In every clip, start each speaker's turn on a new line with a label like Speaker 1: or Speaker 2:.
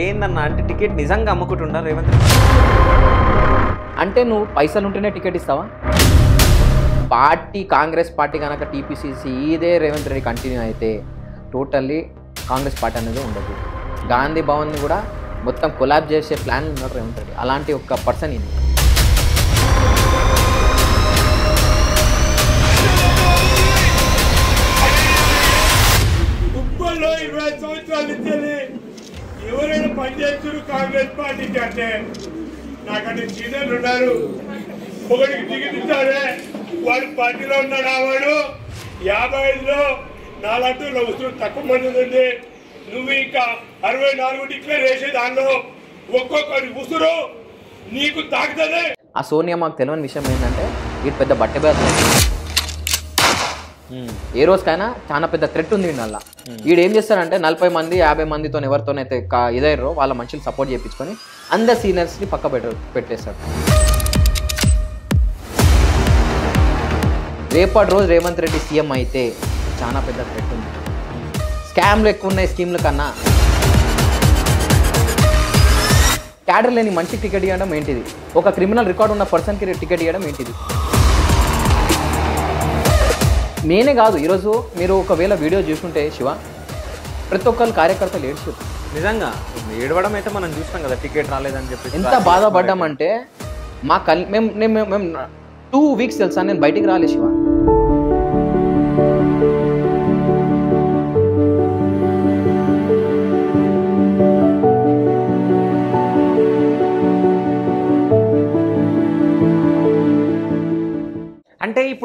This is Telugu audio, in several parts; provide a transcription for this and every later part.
Speaker 1: ఏందన్న అంటే టికెట్ నిజంగా అమ్ముకుంటుండ రేవంత్ అంటే నువ్వు పైసలు ఉంటేనే టికెట్ ఇస్తావా పార్టీ కాంగ్రెస్ పార్టీ కనుక టీపీసీసీ ఇదే రేవంత్ రెడ్డి కంటిన్యూ అయితే టోటల్లీ కాంగ్రెస్ పార్టీ అనేది ఉండదు గాంధీ భవన్ని కూడా మొత్తం కొలాబ్ చేసే ప్లాన్ ఉన్నాడు రేవంత్ రెడ్డి అలాంటి ఒక పర్సన్ ఇది
Speaker 2: సంవత్సరాలు మీద పనిచేస్తున్నారు కాంగ్రెస్ పార్టీకి అంటే అంటే సీనియర్లు ఉన్నారు ఒకటికి దిగిస్తాడే వాడు పార్టీలో ఉన్నాడా వాడు యాభై ఐదులో నాలుగు వస్తువు తక్కువ మంది ఉంది నువ్వు ఇంకా అరవై నాలుగు డిక్లేర్ చేసే దానిలో ఒక్కొక్కరి ఉసురు నీకు తాకుతుంది
Speaker 1: ఆ సోనియా మాకు తెలియని విషయం ఏంటంటే వీటి పెద్ద బట్టె ఏ రోజుకైనా చాలా పెద్ద థ్రెట్ ఉంది వీళ్ళ వీడు ఏం చేస్తారంటే నలభై మంది యాభై మందితో ఎవరితోనైతే ఇదయ్యారో వాళ్ళ మనుషులు సపోర్ట్ చేయించుకొని అందరు సీనియర్స్ని పక్క పెట్ట పెట్టేస్తారు రేపటి రోజు రేవంత్ రెడ్డి సీఎం అయితే చాలా పెద్ద థ్రెట్ ఉంది స్కామ్లు ఎక్కువ ఉన్నాయి స్కీమ్ల కన్నా క్యాడర్ లేని మంచి టికెట్ ఇవ్వడం ఏంటిది ఒక క్రిమినల్ రికార్డ్ ఉన్న పర్సన్కి టికెట్ ఇవ్వడం ఏంటిది నేనే కాదు ఈరోజు మీరు ఒకవేళ వీడియో చూసుకుంటే శివ ప్రతి ఒక్కళ్ళు కార్యకర్తలు ఏడ్చారు
Speaker 3: నిజంగా ఏడవడం అయితే మనం చూస్తాం కదా టికెట్ రాలేదని చెప్పి ఎంత బాధపడ్డామంటే
Speaker 1: మా కల్ మేము మేము మేము టూ వీక్స్ తెలుసా నేను బయటికి రాలే శివ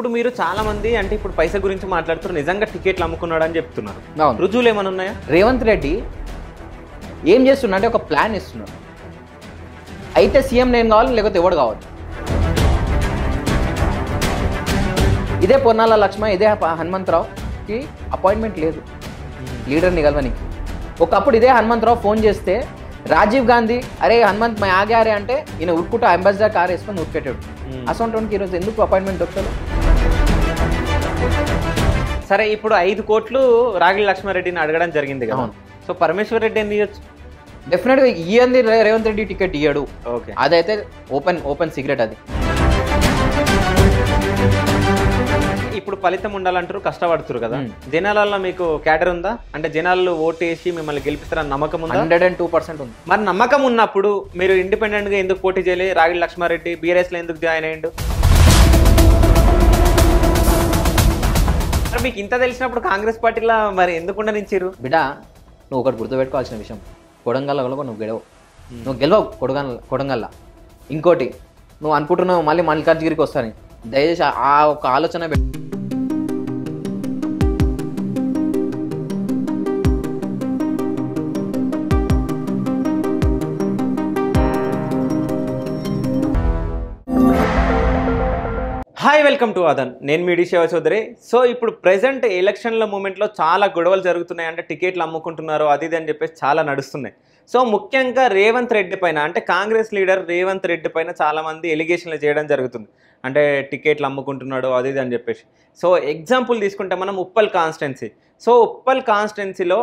Speaker 3: ఇప్పుడు మీరు చాలా మంది అంటే ఇప్పుడు పైస గురించి మాట్లాడుతున్నారు నిజంగా టికెట్లు అమ్ముకున్నాడు అని చెప్తున్నారు రుజువులు ఏమైనా ఉన్నాయా రేవంత్ రెడ్డి ఏం చేస్తున్నా
Speaker 1: అంటే ఒక ప్లాన్ ఇస్తున్నాడు అయితే సీఎం నేను కావాలి లేకపోతే ఎవడు కావాలి ఇదే పొన్నాల లక్ష్మ ఇదే హనుమంతరావుకి అపాయింట్మెంట్ లేదు లీడర్ నిగల్వనికి ఒకప్పుడు ఇదే హనుమంతరావు ఫోన్ చేస్తే రాజీవ్ గాంధీ అరే హనుమంత్ మై ఆగారే అంటే ఈయన ఉరుకుంటూ అంబాసిడర్ కార్ వేసుకొని ఉరికెట్టాడు అసోంటోనికి ఈరోజు ఎందుకు అపాయింట్మెంట్ వచ్చాడు
Speaker 3: సరే ఇప్పుడు ఐదు కోట్లు రాగిలి లక్ష్మారెడ్డిని అడగడం జరిగింది కదా సో పరమేశ్వర్ రెడ్డి ఎందుకు ఇవ్వచ్చు డెఫినెట్ గా ఇయ్యంది రేవంత్ రెడ్డి టికెట్ ఇయ్యాడు ఓకే అదైతే ఓపెన్ ఓపెన్ సీక్రెట్ అది ఇప్పుడు ఫలితం ఉండాలంటారు కష్టపడుతురు కదా జనాలలో మీకు క్యాడర్ ఉందా అంటే జనాలు వేసి మిమ్మల్ని గెలిపిస్తారని నమ్మకం ఉంది హండ్రెడ్ అండ్ టూ పర్సెంట్ ఉంది మరి నమ్మకం ఉన్నప్పుడు మీరు ఇండిపెండెంట్ గా ఎందుకు పోటీ చేయలేదు రాగిలి లక్ష్మారెడ్డి బీఆర్ఎస్ లో ఎందుకు జాయిన్ అయ్యిండు మీకు ఇంత తెలిసినప్పుడు కాంగ్రెస్ పార్టీలో మరి ఎందుకుండా నిలిచారు బిడా నువ్వు ఒకటి గుర్తుపెట్టుకోవాల్సిన విషయం కొడంగల్లో
Speaker 1: నువ్వు గెలవవు నువ్వు గెలవవు కొడగల్ కొడంగల్ల ఇంకోటి నువ్వు అనుకుంటున్నావు మళ్ళీ గిరికి వస్తాను దయచేసి ఆ ఒక ఆలోచన పెట్టు
Speaker 3: హాయ్ వెల్కమ్ టు అదన్ నేను మీడి శివ చౌదరి సో ఇప్పుడు ప్రజెంట్ ఎలక్షన్ల మూమెంట్లో చాలా గొడవలు జరుగుతున్నాయి అంటే టికెట్లు అమ్ముకుంటున్నారు అది ఇది అని చెప్పేసి చాలా నడుస్తున్నాయి సో ముఖ్యంగా రేవంత్ రెడ్డి పైన అంటే కాంగ్రెస్ లీడర్ రేవంత్ రెడ్డి పైన చాలామంది ఎలిగేషన్లు చేయడం జరుగుతుంది అంటే టికెట్లు అమ్ముకుంటున్నాడు అది ఇది అని చెప్పేసి సో ఎగ్జాంపుల్ తీసుకుంటే మనం ఉప్పల్ కాన్స్టిట్యున్సీ సో ఉప్పల్ కాన్స్టిట్యున్సీలో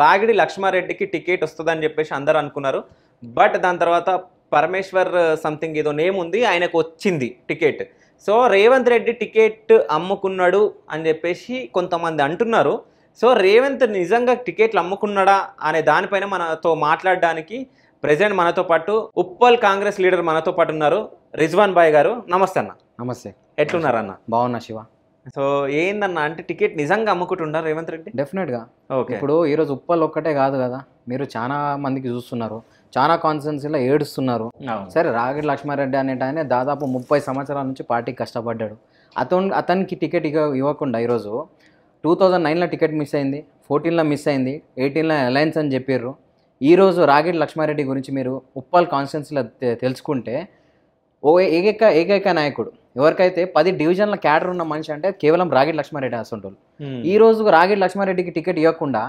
Speaker 3: రాగిడి లక్ష్మారెడ్డికి టికెట్ వస్తుందని చెప్పేసి అందరూ అనుకున్నారు బట్ దాని తర్వాత పరమేశ్వర్ సంథింగ్ ఏదో నేమ్ ఉంది ఆయనకు వచ్చింది ticket so Revanth Reddy ticket అమ్ముకున్నాడు అని చెప్పేసి కొంతమంది అంటున్నారు సో రేవంత్ నిజంగా టికెట్లు అమ్ముకున్నాడా అనే దానిపైన మనతో మాట్లాడడానికి ప్రెసిడెంట్ మనతో పాటు ఉప్పల్ కాంగ్రెస్ లీడర్ మనతో పాటు ఉన్నారు రిజ్వాన్ బాయ్ గారు నమస్తే అన్న
Speaker 1: నమస్తే ఎట్లున్నారు అన్న బాగున్నా శివ
Speaker 3: సో ఏందన్న అంటే టికెట్ నిజంగా అమ్ముకుంటున్నారు రేవంత్ రెడ్డి
Speaker 1: డెఫినెట్గా ఓకే ఇప్పుడు ఈరోజు ఉప్పల్ ఒక్కటే కాదు కదా మీరు చాలా మందికి చూస్తున్నారు చాలా కాన్స్టిట్యున్సీలో ఏడుస్తున్నారు సరే రాగిడి లక్ష్మారెడ్డి అనే ఆయన దాదాపు ముప్పై సంవత్సరాల నుంచి పార్టీకి కష్టపడ్డాడు అతను అతనికి టికెట్ ఇవ్వ ఇవ్వకుండా ఈరోజు టూ థౌజండ్ నైన్లో టికెట్ మిస్ అయింది ఫోర్టీన్లో మిస్ అయింది ఎయిటీన్లో అలయన్స్ అని చెప్పారు ఈరోజు రాగిడి లక్ష్మారెడ్డి గురించి మీరు ఉప్పాల్ కాన్స్టిట్యున్సీలో తెలుసుకుంటే ఓ ఏకైక ఏకైక నాయకుడు ఎవరికైతే పది డివిజన్ల క్యాడర్ ఉన్న మనిషి అంటే కేవలం రాగిడి లక్ష్మారెడ్డి అసంటోళ్ళు ఈ రోజు రాగిడి లక్ష్మారెడ్డికి టికెట్ ఇవ్వకుండా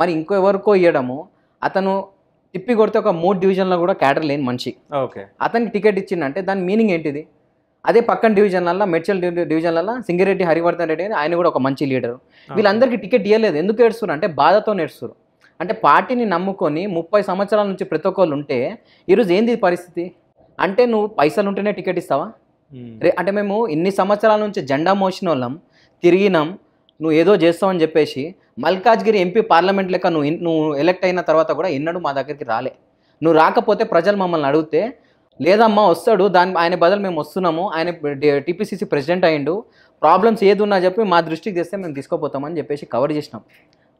Speaker 1: మరి ఇంకో ఎవరికో ఇవ్వడము అతను తిప్పి కొడితే ఒక మూడు డివిజన్లో కూడా క్యాడర్ లేని మనిషి ఓకే అతనికి టికెట్ ఇచ్చిందంటే దాని మీనింగ్ ఏంటిది అదే పక్కన డివిజన్లలో మెడ్చల్ డివిజన్లల్లో సింగిరెడ్డి హరివర్ధన్ రెడ్డి అని ఆయన కూడా ఒక మంచి లీడరు వీళ్ళందరికీ టికెట్ ఇవ్వలేదు ఎందుకు ఏడుస్తారు అంటే బాధతో ఏడుస్తారు అంటే పార్టీని నమ్ముకొని ముప్పై సంవత్సరాల నుంచి ప్రతి ఒక్కళ్ళు ఉంటే ఈరోజు ఏంది పరిస్థితి అంటే నువ్వు పైసలు ఉంటేనే టికెట్ ఇస్తావా అంటే మేము ఇన్ని సంవత్సరాల నుంచి జెండా మోసిన వాళ్ళం తిరిగినాం నువ్వు ఏదో చేస్తావని చెప్పేసి మల్కాజ్గిరి ఎంపీ పార్లమెంట్ లెక్క నువ్వు నువ్వు ఎలక్ట్ అయిన తర్వాత కూడా ఎన్నడూ మా దగ్గరికి రాలే నువ్వు రాకపోతే ప్రజలు మమ్మల్ని అడిగితే లేదమ్మా వస్తాడు దాని ఆయన బదులు మేము వస్తున్నాము ఆయన టీపీసీసీ ప్రెసిడెంట్ అయ్యిండు ప్రాబ్లమ్స్ ఏది ఉన్నా చెప్పి మా దృష్టికి తెస్తే మేము తీసుకోపోతామని చెప్పేసి కవర్ చేసినాం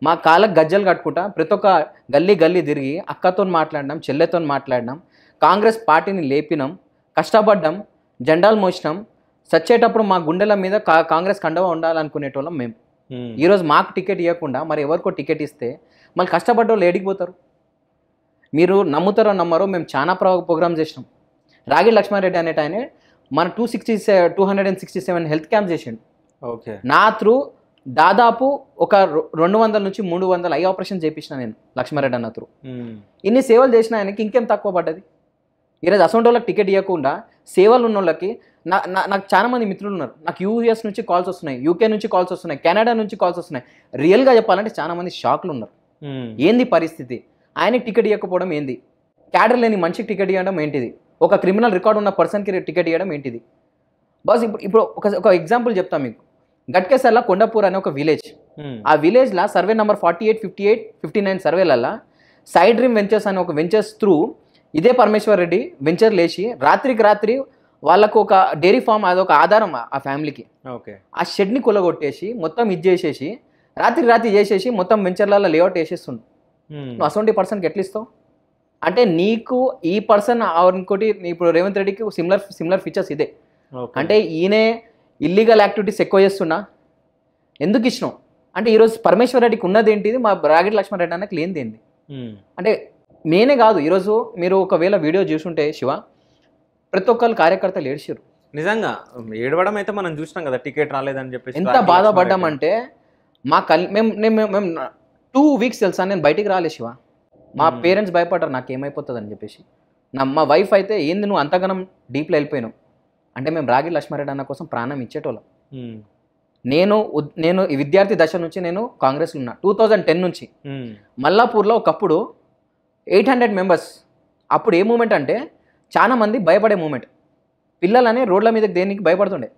Speaker 1: మా కాళ్ళకు గజ్జలు కట్టుకుంటా ప్రతి ఒక్క గల్లీ గల్లీ తిరిగి అక్కతో మాట్లాడినాం చెల్లెతో మాట్లాడినాం కాంగ్రెస్ పార్టీని లేపినాం కష్టపడ్డాం జెండాలు మోసినాం సచ్చేటప్పుడు మా గుండెల మీద కాంగ్రెస్ కండవ ఉండాలనుకునేటోళ్ళం మేము ఈరోజు మాకు టికెట్ ఇవ్వకుండా మరి ఎవరికో టికెట్ ఇస్తే మళ్ళీ కష్టపడ్డ వాళ్ళు పోతారు మీరు నమ్ముతారో నమ్మరో మేము చాలా ప్రోగ్రామ్ చేసినాం రాగి లక్ష్మారెడ్డి అనేట ఆయన మన two sixty two hundred and sixty seven health camp చేసిండు ఓకే నా త్రూ దాదాపు ఒక రెండు వందల నుంచి మూడు వందల ఐ ఆపరేషన్ చేపించిన నేను లక్ష్మారెడ్డి అన్న త్రూ ఇన్ని సేవలు చేసిన ఆయనకి ఇంకేం తక్కువ పడ్డది ఈరోజు అసొంటి వాళ్ళకి టికెట్ ఇవ్వకుండా సేవలు ఉన్న వాళ్ళకి నా నాకు చాలా మంది మిత్రులు ఉన్నారు నాకు యూఎస్ నుంచి కాల్స్ వస్తున్నాయి యూకే నుంచి కాల్స్ వస్తున్నాయి కెనడా నుంచి కాల్స్ వస్తున్నాయి రియల్గా చెప్పాలంటే చాలా మంది షాక్లు ఉన్నారు hmm. ఏంది పరిస్థితి ఆయనకి టికెట్ ఇవ్వకపోవడం ఏంది క్యాడర్ లేని మనిషికి టికెట్ ఇవ్వడం ఏంటిది ఒక క్రిమినల్ రికార్డు ఉన్న పర్సన్కి టికెట్ ఇవ్వడం ఏంటిది బస్ ఇప్పుడు ఇప్పుడు ఒక ఒక ఎగ్జాంపుల్ చెప్తాను మీకు గట్కేసర్లా కొండపూర్ అనే ఒక విలేజ్ hmm. ఆ విలేజ్లో survey number forty eight fifty eight fifty nine సర్వేలల్లా సైడ్ డ్రీమ్ వెంచర్స్ అనే ఒక వెంచర్స్ త్రూ ఇదే పరమేశ్వర్ రెడ్డి వెంచర్ లేచి రాత్రికి రాత్రి వాళ్ళకు ఒక డైరీ ఫామ్ ఒక ఆధారం ఆ ఫ్యామిలీకి ఓకే ఆ షెడ్ని కొలగొట్టేసి మొత్తం ఇది చేసేసి రాత్రి రాత్రి చేసేసి మొత్తం వెంచర్లలో లేఅవుట్ వేసేస్తుంది నువ్వు అసొంటి పర్సన్కి ఎట్లా ఇస్తావు అంటే నీకు ఈ పర్సన్ ఇంకోటి ఇప్పుడు రేవంత్ రెడ్డికి సిమిలర్ సిమిలర్ ఫీచర్స్ ఇదే అంటే ఈయనే ఇల్లీగల్ యాక్టివిటీస్ ఎక్కువ చేస్తున్నా ఎందుకు ఇచ్చినావు అంటే ఈరోజు పరమేశ్వర రెడ్డికి ఉన్నది ఏంటిది మా రాగిడి రెడ్డి అన్నకి లేనిది ఏంది అంటే నేనే కాదు ఈరోజు మీరు ఒకవేళ వీడియో చూసుంటే శివ ప్రతి ఒక్కరు కార్యకర్తలు ఏడ్చారు
Speaker 3: నిజంగా ఏడవడం అయితే మనం చూసినాం కదా టికెట్ రాలేదని చెప్పేసి ఎంత బాధపడ్డామంటే
Speaker 1: మా కల్ మేము నేను మేము టూ వీక్స్ తెలుసా నేను బయటికి రాలే శివ మా పేరెంట్స్ భయపడ్డారు నాకు ఏమైపోతుంది అని చెప్పేసి నా మా వైఫ్ అయితే ఏంది నువ్వు అంతగానం డీప్లో వెళ్ళిపోయినావు అంటే మేము రాగి లక్ష్మారెడ్డి అన్న కోసం ప్రాణం ఇచ్చేటోళ్ళం నేను నేను ఈ విద్యార్థి దశ నుంచి నేను కాంగ్రెస్లో ఉన్నా టూ థౌజండ్ టెన్ నుంచి మల్లాపూర్లో ఒకప్పుడు ఎయిట్ హండ్రెడ్ మెంబర్స్ అప్పుడు ఏ మూమెంట్ అంటే చాలా మంది భయపడే మూమెంట్ పిల్లలనే రోడ్ల మీద దేనికి భయపడుతుండే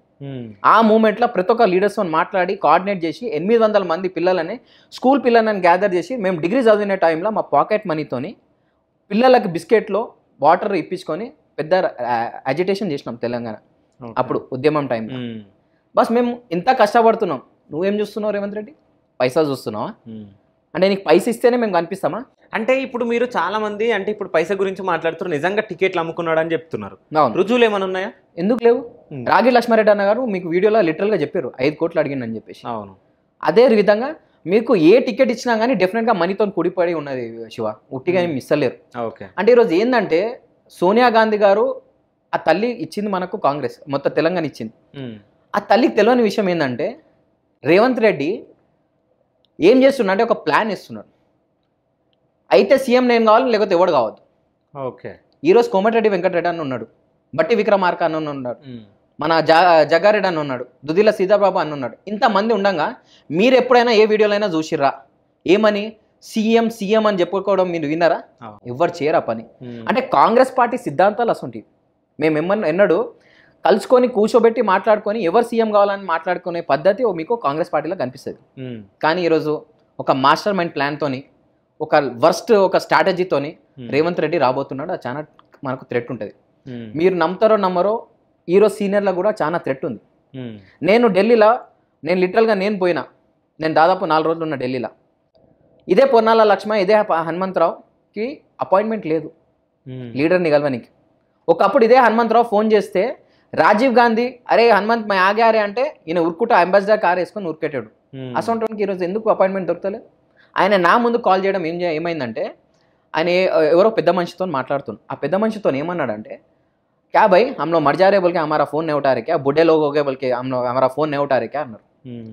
Speaker 1: ఆ మూమెంట్లో ప్రతి ఒక్క లీడర్స్తో మాట్లాడి కోఆర్డినేట్ చేసి ఎనిమిది వందల మంది పిల్లలని స్కూల్ పిల్లలని గ్యాదర్ చేసి మేము డిగ్రీ చదివిన టైంలో మా పాకెట్ మనీతోని పిల్లలకి బిస్కెట్లో వాటర్ ఇప్పించుకొని పెద్ద అజిటేషన్ చేసినాం తెలంగాణ అప్పుడు ఉద్యమం టైం బస్ మేము ఇంత కష్టపడుతున్నాం నువ్వేం చూస్తున్నావు రేవంత్ రెడ్డి పైసా
Speaker 3: చూస్తున్నావా అంటే నీకు పైస ఇస్తేనే మేము కనిపిస్తామా అంటే ఇప్పుడు మీరు చాలా మంది అంటే ఇప్పుడు పైస గురించి మాట్లాడుతున్నారు నిజంగా టికెట్లు అమ్ముకున్నాడు అని చెప్తున్నారు రుజువులు ఏమైనా ఉన్నాయా ఎందుకు లేవు రాగి లక్ష్మారెడ్డి అన్న గారు మీకు వీడియోలో లిటరల్గా చెప్పారు ఐదు కోట్లు అని చెప్పేసి అవును అదే విధంగా
Speaker 1: మీకు ఏ టికెట్ ఇచ్చినా కానీ డెఫినెట్గా మనీతో కూడిపడి ఉన్నది శివ ఉట్టిగా మిస్సలేరు ఓకే అంటే ఈరోజు ఏంటంటే సోనియా గాంధీ గారు ఆ తల్లి ఇచ్చింది మనకు కాంగ్రెస్ మొత్తం తెలంగాణ ఇచ్చింది ఆ తల్లికి తెలియని విషయం ఏంటంటే రేవంత్ రెడ్డి ఏం చేస్తున్నా అంటే ఒక ప్లాన్ ఇస్తున్నాడు అయితే సీఎం నేను కావాలి లేకపోతే ఎవడు కావద్దు ఓకే ఈరోజు కోమటిరెడ్డి వెంకటరెడ్డి అని ఉన్నాడు బట్టి విక్రమార్క అని ఉన్నాడు మన జగారెడ్డి అని ఉన్నాడు దుదిల సీతాబాబు అని ఉన్నాడు ఇంతమంది ఉండగా మీరు ఎప్పుడైనా ఏ వీడియోలైనా చూసిర్రా ఏమని సీఎం సీఎం అని చెప్పుకోవడం మీరు విన్నారా ఎవరు చేయరా పని అంటే కాంగ్రెస్ పార్టీ సిద్ధాంతాలు అసలు మేము ఎన్నడూ కలుసుకొని కూర్చోబెట్టి మాట్లాడుకొని ఎవరు సీఎం కావాలని మాట్లాడుకునే పద్ధతి మీకు కాంగ్రెస్ పార్టీలో కనిపిస్తుంది కానీ ఈరోజు ఒక మాస్టర్ మైండ్ ప్లాన్తోని ఒక వర్స్ట్ ఒక స్ట్రాటజీతోని రేవంత్ రెడ్డి రాబోతున్నాడు చాలా మనకు థ్రెట్ ఉంటుంది మీరు నమ్ముతారో నమ్మరో ఈరోజు సీనియర్లో కూడా చాలా థ్రెట్ ఉంది నేను ఢిల్లీలో నేను లిటరల్గా నేను పోయినా నేను దాదాపు నాలుగు రోజులు ఉన్న ఢిల్లీలో ఇదే పొన్నాల లక్ష్మ ఇదే హనుమంతరావుకి అపాయింట్మెంట్ లేదు లీడర్ని కలవనికి ఒకప్పుడు ఇదే హనుమంతరావు ఫోన్ చేస్తే రాజీవ్ గాంధీ అరే హనుమంత్ మై ఆగే అరే అంటే ఈయన ఉరుకుట అంబాసిడర్ కార్ వేసుకొని ఉరికెట్టాడు అసొంటోనికి ఈరోజు ఎందుకు అపాయింట్మెంట్ దొరకలేదు ఆయన నా ముందు కాల్ చేయడం ఏం ఏమైందంటే ఆయన ఎవరో పెద్ద మనిషితో మాట్లాడుతున్నాను ఆ పెద్ద మనిషితో ఏమన్నాడంటే క్యా భయ్ హమ్లో మర్జారే బోల్కి అమరా ఫోన్ నెవటారికే బుడ్డే లోగోగే బోల్కి హమారా ఫోన్ క్యా అన్నారు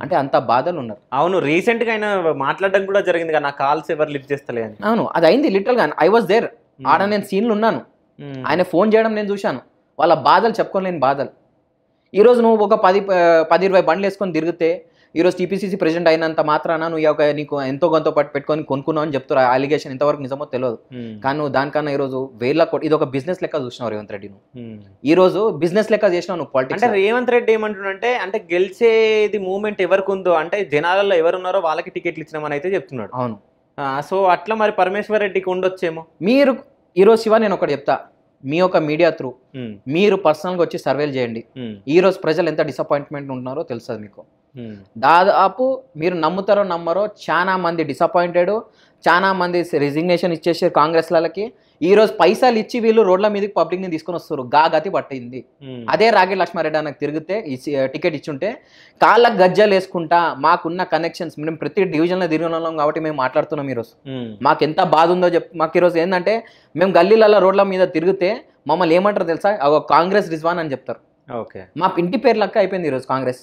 Speaker 1: అంటే అంత బాధలు ఉన్నారు
Speaker 3: అవును రీసెంట్ గా ఆయన మాట్లాడడం కూడా జరిగింది కానీ నా కాల్స్ ఎవరు లిఫ్ట్ చేస్తలే
Speaker 1: అవును అది అయింది లిటరల్ గా ఐ వాజ్ దేర్ ఆడ నేను సీన్లు ఉన్నాను ఆయన ఫోన్ చేయడం నేను చూశాను వాళ్ళ బాధలు చెప్పుకోలేని బాధలు ఈరోజు నువ్వు ఒక పది పది ఇరవై బండ్లు వేసుకొని తిరిగితే ఈరోజు టీపీసీసీ ప్రెసిడెంట్ అయినంత మాత్రాన నువ్వు ఒక నీకు ఎంతో కొంత పాటు పెట్టుకొని కొనుక్కున్నావు అని చెప్తారు అలిగేషన్ ఎంతవరకు నిజమో తెలియదు కానీ నువ్వు దానికన్నా ఈరోజు వేల కోటి ఇది ఒక బిజినెస్ లెక్క చూసినావు రేవంత్ రెడ్డి నువ్వు ఈ రోజు బిజినెస్ లెక్క చేసినావు నువ్వు పాలిటిక్స్ అంటే
Speaker 3: రేవంత్ రెడ్డి అంటే అంటే గెలిచేది మూమెంట్ ఎవరికి ఉందో అంటే జనాలలో ఎవరున్నారో వాళ్ళకి టికెట్లు ఇచ్చినామని అయితే చెప్తున్నాడు అవును సో అట్లా మరి పరమేశ్వర్ రెడ్డికి ఉండొచ్చేమో మీరు
Speaker 1: ఈరోజు శివ నేను ఒకటి చెప్తా మీ యొక్క మీడియా త్రూ hmm. మీరు పర్సనల్గా వచ్చి సర్వేలు చేయండి hmm. ఈ రోజు ప్రజలు ఎంత డిసప్పాయింట్మెంట్ ఉంటున్నారో తెలుస్తుంది మీకు hmm. దాదాపు మీరు నమ్ముతారో నమ్మరో చాలా మంది డిసప్పాయింటెడ్ చాలామంది రిజిగ్నేషన్ ఇచ్చేసారు ఈ ఈరోజు పైసలు ఇచ్చి వీళ్ళు రోడ్ల మీదకి ని తీసుకొని వస్తారు గా గతి పట్టింది అదే రాగి లక్ష్మారెడ్డి అన్నకు తిరిగితే టికెట్ ఇచ్చుంటే కాళ్ళకు గజ్జలు వేసుకుంటా మాకున్న కనెక్షన్స్ మేము ప్రతి డివిజన్ లో తిరిగినాం కాబట్టి మేము మాట్లాడుతున్నాం ఈరోజు మాకు ఎంత బాధ ఉందో చెప్ మాకు ఈరోజు ఏంటంటే మేము గల్లీలలో రోడ్ల మీద తిరిగితే మమ్మల్ని ఏమంటారు తెలుసా కాంగ్రెస్ రిజ్వాన్ అని చెప్తారు ఓకే మా ఇంటి పేరు లెక్క అయిపోయింది ఈరోజు కాంగ్రెస్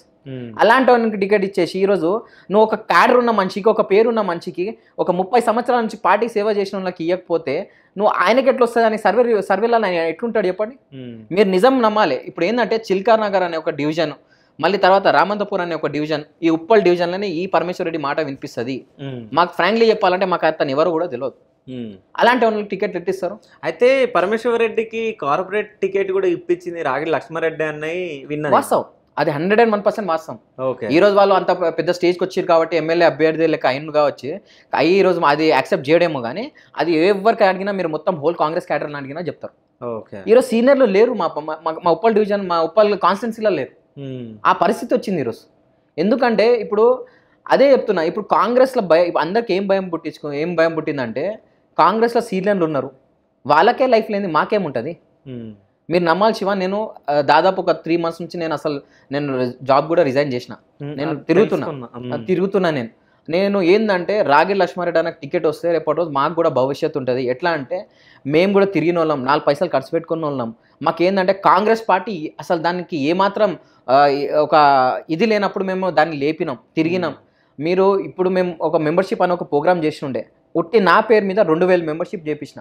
Speaker 1: అలాంటి వానికి టికెట్ ఇచ్చేసి ఈరోజు నువ్వు ఒక క్యాడర్ ఉన్న మనిషికి ఒక పేరున్న మనిషికి ఒక ముప్పై సంవత్సరాల నుంచి పార్టీ సేవ చేసిన వాళ్ళకి ఇవ్వకపోతే నువ్వు ఆయనకి ఎట్లా వస్తుంది అని సర్వే సర్వేలో ఎట్లుంటాడు చెప్పండి మీరు నిజం నమ్మాలి ఇప్పుడు ఏంటంటే చిల్కార్ నగర్ అనే ఒక డివిజన్ మళ్ళీ తర్వాత రామంతపూర్ అనే ఒక డివిజన్ ఈ ఉప్పల్ డివిజన్లోనే ఈ పరమేశ్వర రెడ్డి మాట వినిపిస్తుంది మాకు ఫ్రాంక్లీ చెప్పాలంటే మాకు అతను ఎవరు కూడా తెలియదు అలాంటి వాళ్ళకి టికెట్ పెట్టిస్తారు
Speaker 3: అయితే పరమేశ్వర రెడ్డికి కార్పొరేట్ టికెట్ కూడా ఇప్పించింది రాగి లక్ష్మారెడ్డి అన్నీ విన్నా వాస్తవం
Speaker 1: అది హండ్రెడ్ అండ్ వన్ పర్సెంట్ వాస్తవం
Speaker 3: ఓకే ఈ రోజు వాళ్ళు అంత పెద్ద స్టేజ్కి వచ్చారు కాబట్టి ఎమ్మెల్యే అభ్యర్థి
Speaker 1: లెక్క అయిన కావచ్చు అయ్యి ఈ రోజు అది యాక్సెప్ట్ చేయడేమో కానీ అది ఎవరికి అడిగినా మీరు మొత్తం హోల్ కాంగ్రెస్ క్యాడర్ని అడిగినా చెప్తారు ఓకే ఈరోజు సీనియర్లు లేరు మా మా ఉప్పల్ డివిజన్ మా ఉప్పల్ కాన్స్టెన్సీలో లేరు ఆ పరిస్థితి వచ్చింది ఈరోజు ఎందుకంటే ఇప్పుడు అదే చెప్తున్నా ఇప్పుడు కాంగ్రెస్లో భయం అందరికి ఏం భయం పుట్టించుకో ఏం భయం పుట్టిందంటే కాంగ్రెస్లో సీనియర్లు ఉన్నారు వాళ్ళకే లైఫ్ లేని మాకేముంటుంది మీరు నమ్మాలి శివ నేను దాదాపు ఒక త్రీ మంత్స్ నుంచి నేను అసలు నేను జాబ్ కూడా రిజైన్ చేసిన
Speaker 2: నేను తిరుగుతున్నా
Speaker 1: తిరుగుతున్నా నేను నేను ఏంటంటే రాగి లక్ష్మారెడ్డి నాకు టికెట్ వస్తే రేపటి రోజు మాకు కూడా భవిష్యత్తు ఉంటుంది ఎట్లా అంటే మేము కూడా తిరిగిన వాళ్ళం నాలుగు పైసలు ఖర్చు పెట్టుకున్న వాళ్ళం మాకేందంటే కాంగ్రెస్ పార్టీ అసలు దానికి ఏమాత్రం ఒక ఇది లేనప్పుడు మేము దాన్ని లేపినాం తిరిగినాం మీరు ఇప్పుడు మేము ఒక మెంబర్షిప్ అని ఒక ప్రోగ్రామ్ చేసి ఉండే ఉట్టి నా పేరు మీద రెండు వేలు మెంబర్షిప్ చేపించిన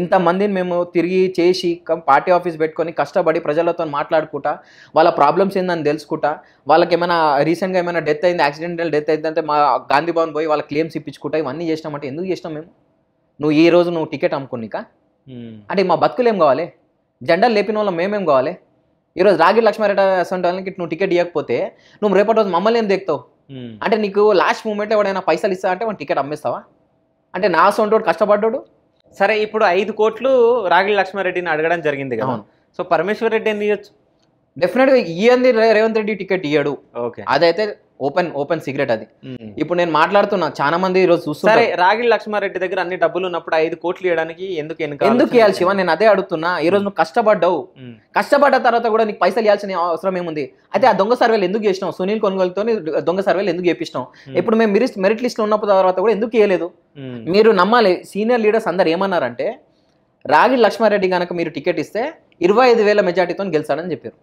Speaker 1: ఇంతమందిని మేము తిరిగి చేసి పార్టీ ఆఫీస్ పెట్టుకొని కష్టపడి ప్రజలతో మాట్లాడుకుంటా వాళ్ళ ప్రాబ్లమ్స్ ఏందని తెలుసుకుంటా వాళ్ళకి ఏమైనా రీసెంట్గా ఏమైనా డెత్ అయింది యాక్సిడెంటల్ డెత్ అయిందంటే మా గాంధీ పోయి వాళ్ళ క్లెయిమ్స్ ఇప్పించుకుంటా ఇవన్నీ చేసినామంటే ఎందుకు చేసినాం మేము నువ్వు ఈ రోజు నువ్వు టికెట్ అమ్ముకునిక అంటే మా ఏం కావాలి జెండాలు లేపిన వాళ్ళం మేమేం కావాలి ఈరోజు రాగి లక్ష్మారెడ్డి అసంటి వాళ్ళకి నువ్వు టికెట్ ఇవ్వకపోతే నువ్వు రేపటి రోజు మమ్మల్ని ఏం దేక్తావు అంటే నీకు లాస్ట్ మూమెంట్ ఎవడైనా
Speaker 3: పైసలు ఇస్తా అంటే వాళ్ళు టికెట్ అమ్మేస్తావా అంటే నా సొంటోడు కష్టపడ్డాడు సరే ఇప్పుడు ఐదు కోట్లు రాగిలి లక్ష్మారెడ్డిని అడగడం జరిగింది కదా సో పరమేశ్వర్ రెడ్డి ఎందుకు ఇవ్వచ్చు డెఫినెట్గా
Speaker 1: ఇయ్యంది రేవంత్ రెడ్డి టికెట్ ఇవ్వడు ఓకే అదైతే ఓపెన్ ఓపెన్ సీక్రెట్ అది ఇప్పుడు నేను
Speaker 3: మాట్లాడుతున్నా చాలా మంది ఈ రోజు చూస్తున్నారు రాగిడి లక్ష్మారెడ్డి దగ్గర అన్ని డబ్బులు ఉన్నప్పుడు ఐదు కోట్లు ఇవ్వడానికి ఎందుకు ఎందుకు
Speaker 1: ఇవ్వాలి శివ నేను అదే అడుగుతున్నా ఈ రోజు నువ్వు కష్టపడ్డావు కష్టపడ్డ తర్వాత కూడా నీకు పైసలు ఇవ్వాల్సిన అవసరం ఏముంది అయితే ఆ దొంగ సర్వేలు ఎందుకు చేసినాం సునీల్ కొనుగోలుతో దొంగ సర్వేలు ఎందుకు చేపిస్తాం ఇప్పుడు మేము మెరిట్ మెరిట్ లిస్ట్ ఉన్న తర్వాత కూడా ఎందుకు ఇవ్వలేదు మీరు నమ్మాలి సీనియర్ లీడర్స్ అందరు ఏమన్నారంటే రాగి లక్ష్మారెడ్డి కనుక మీరు టికెట్ ఇస్తే ఇరవై ఐదు వేల మెజార్టీతో గెలుస్తాడని చెప్పారు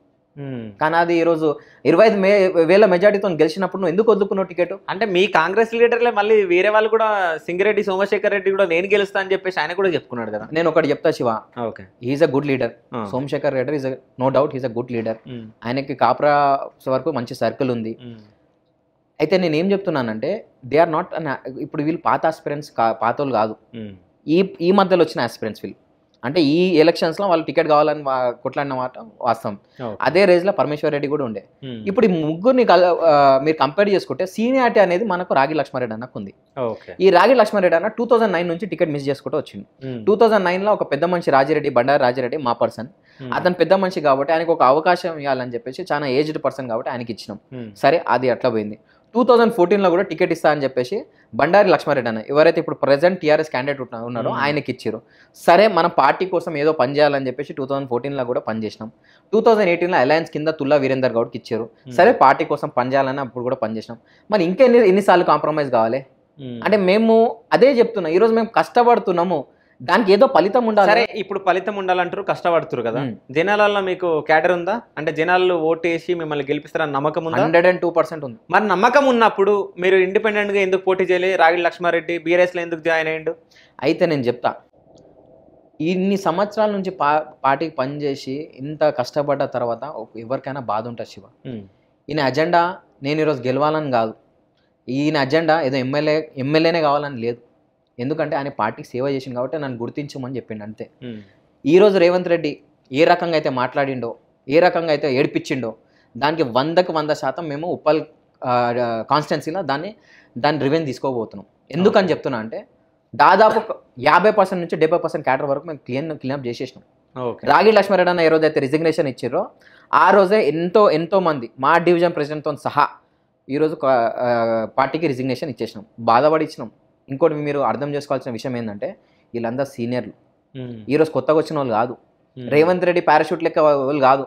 Speaker 1: కానీ అది ఈరోజు ఇరవై ఐదు మే వేల మెజార్టీతో గెలిచినప్పుడు నువ్వు ఎందుకు వదులుకున్నావు టికెట్
Speaker 3: అంటే మీ కాంగ్రెస్ లీడర్లే మళ్ళీ వేరే వాళ్ళు కూడా సింగిరెడ్డి సోమశేఖర్ రెడ్డి కూడా నేను గెలుస్తా అని చెప్పేసి ఆయన కూడా చెప్పుకున్నాడు కదా నేను ఒకటి
Speaker 1: చెప్తా Shiva okay is a good leader Somashekar Reddy is no doubt is a good leader ఆయనకి కాపురా వరకు మంచి సర్కిల్ ఉంది అయితే నేను ఏం చెప్తున్నానంటే దే ఆర్ నాట్ ఇప్పుడు వీళ్ళు పాత ఆస్పిరెంట్స్ కా కాదు ఈ ఈ మధ్యలో వచ్చిన ఆస్పిరెంట్స్ వీళ్ళు అంటే ఈ ఎలక్షన్స్ లో వాళ్ళు టికెట్ కావాలని కొట్లాడిన మాట వాస్తవం అదే రేజ్ లో పరమేశ్వర్ రెడ్డి కూడా ఉండే ఇప్పుడు ఈ ముగ్గురిని మీరు కంపేర్ చేసుకుంటే సీనియారిటీ అనేది మనకు రాగి లక్ష్మారెడ్డి అన్నకు ఉంది ఈ రాగి లక్ష్మారెడ్డి అన్న టూ థౌసండ్ నైన్ నుంచి టికెట్ మిస్ చేసుకుంటూ వచ్చింది టూ నైన్ లో ఒక పెద్ద మనిషి రాజిరెడ్డి బండారు రాజిరెడ్డి మా పర్సన్ అతను పెద్ద మనిషి కాబట్టి ఆయనకు ఒక అవకాశం ఇవ్వాలని చెప్పేసి చాలా ఏజ్డ్ పర్సన్ కాబట్టి ఆయనకి ఇచ్చినాం సరే అది అట్లా పోయింది టూ థౌజండ్ ఫోర్టీన్లో కూడా టికెట్ ఇస్తా అని చెప్పేసి బండారి లక్ష్మారెడ్డి అన్న ఎవరైతే ఇప్పుడు ప్రజెంట్ టీఆర్ఎస్ క్యాండిడేట్ ఉన్నారో ఆయనకి ఇచ్చారు సరే మన పార్టీ కోసం ఏదో పని చేయాలని చెప్పేసి టూ థౌజండ్ ఫోర్టీన్లో కూడా పనిచేసినాం టూ థౌజండ్ ఎయిటీన్లో అలయన్స్ కింద తుల్లా వీరేందర్ గౌడ్కి ఇచ్చారు సరే పార్టీ కోసం పని చేయాలని అప్పుడు కూడా పనిచేసినాం మరి ఇంకా ఎన్ని ఎన్నిసార్లు కాంప్రమైజ్ కావాలి అంటే మేము అదే చెప్తున్నాం ఈరోజు మేము కష్టపడుతున్నాము దానికి ఏదో ఫలితం ఉండాలి సరే
Speaker 3: ఇప్పుడు ఫలితం ఉండాలంటారు కష్టపడుతురు కదా జనాలలో మీకు క్యాడర్ ఉందా అంటే జనాలు ఓటేసి మిమ్మల్ని గెలిపిస్తారని నమ్మకం ఉందా హండ్రెడ్ అండ్ టూ పర్సెంట్ ఉంది మరి నమ్మకం ఉన్నప్పుడు మీరు ఇండిపెండెంట్ గా ఎందుకు పోటీ చేయలేదు రాగిడి లక్ష్మారెడ్డి లో ఎందుకు జాయిన్ అయ్యిండు అయితే నేను చెప్తా
Speaker 1: ఇన్ని సంవత్సరాల నుంచి పా పార్టీకి పనిచేసి ఇంత కష్టపడ్డ తర్వాత ఎవరికైనా బాధ ఉంటుంది శివ ఈయన అజెండా నేను ఈరోజు గెలవాలని కాదు ఈయన అజెండా ఏదో ఎమ్మెల్యే ఎమ్మెల్యేనే కావాలని లేదు ఎందుకంటే ఆయన పార్టీకి సేవ చేసింది కాబట్టి నన్ను గుర్తించమని చెప్పిండు అంతే ఈరోజు రేవంత్ రెడ్డి ఏ రకంగా అయితే మాట్లాడిండో ఏ రకంగా అయితే ఏడిపించిండో దానికి వందకు వంద శాతం మేము ఉప్పల్ కాన్స్టిట్యున్సీలో దాన్ని దాన్ని రివెన్ తీసుకోబోతున్నాం ఎందుకని చెప్తున్నా అంటే దాదాపు యాభై పర్సెంట్ నుంచి డెబ్బై పర్సెంట్ క్యాటర్ వరకు మేము క్లీన్ క్లీనప్ చేసేసినాం రాగి లక్ష్మారెడ్డి అన్న ఏ రోజైతే రిజిగ్నేషన్ ఇచ్చారో ఆ రోజే ఎంతో ఎంతో మంది మా డివిజన్ ప్రెసిడెంట్తో సహా ఈరోజు పార్టీకి రిజిగ్నేషన్ ఇచ్చేసినాం బాధపడి ఇచ్చినాం ఇంకోటి మీరు అర్థం చేసుకోవాల్సిన విషయం ఏంటంటే వీళ్ళందరూ సీనియర్లు ఈరోజు కొత్తగా వచ్చిన వాళ్ళు కాదు రేవంత్ రెడ్డి పారాషూట్ లెక్క వాళ్ళు కాదు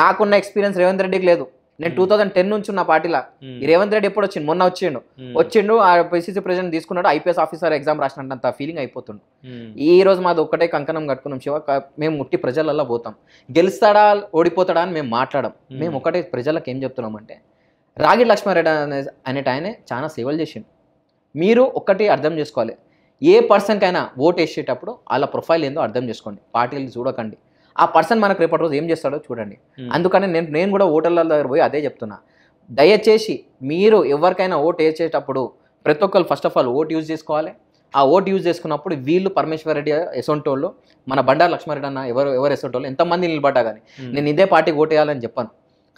Speaker 1: నాకున్న ఎక్స్పీరియన్స్ రేవంత్ రెడ్డికి లేదు నేను టూ థౌసండ్ టెన్ నుంచి ఉన్న పార్టీలా రేవంత్ రెడ్డి ఎప్పుడు వచ్చింది మొన్న వచ్చిండు వచ్చిండు ఆ పిసిసి ప్రెసిడెంట్ తీసుకున్నాడు ఐపీఎస్ ఆఫీసర్ ఎగ్జామ్ రాసినంత ఫీలింగ్ అయిపోతుండు ఈ రోజు మాది ఒక్కటే కంకణం కట్టుకున్నాం శివ మేము ముట్టి ప్రజలల్లో పోతాం గెలుస్తాడా ఓడిపోతాడా అని మేము మాట్లాడం మేము ఒకటే ప్రజలకు ఏం చెప్తున్నాం అంటే రాగి లక్ష్మారెడ్డి అనే ఆయనే చాలా సేవలు చేసిండు మీరు ఒక్కటి అర్థం చేసుకోవాలి ఏ పర్సన్కైనా ఓట్ వేసేటప్పుడు వాళ్ళ ప్రొఫైల్ ఏందో అర్థం చేసుకోండి పార్టీలు చూడకండి ఆ పర్సన్ మనకు రేపటి రోజు ఏం చేస్తాడో చూడండి అందుకని నేను నేను కూడా ఓటర్ల దగ్గర పోయి అదే చెప్తున్నా దయచేసి మీరు ఎవరికైనా ఓట్ వేసేటప్పుడు ప్రతి ఒక్కరు first of all vote use చేసుకోవాలి ఆ ఓట్ యూజ్ చేసుకున్నప్పుడు వీళ్ళు పరమేశ్వర రెడ్డి ఎసొంటోళ్ళు మన బండారు లక్ష్మారెడ్డి అన్న ఎవరు ఎవరు ఎసొంటోళ్ళు ఎంతమంది నిలబడ్డా కానీ నేను ఇదే పార్టీకి వేయాలని చెప్పాను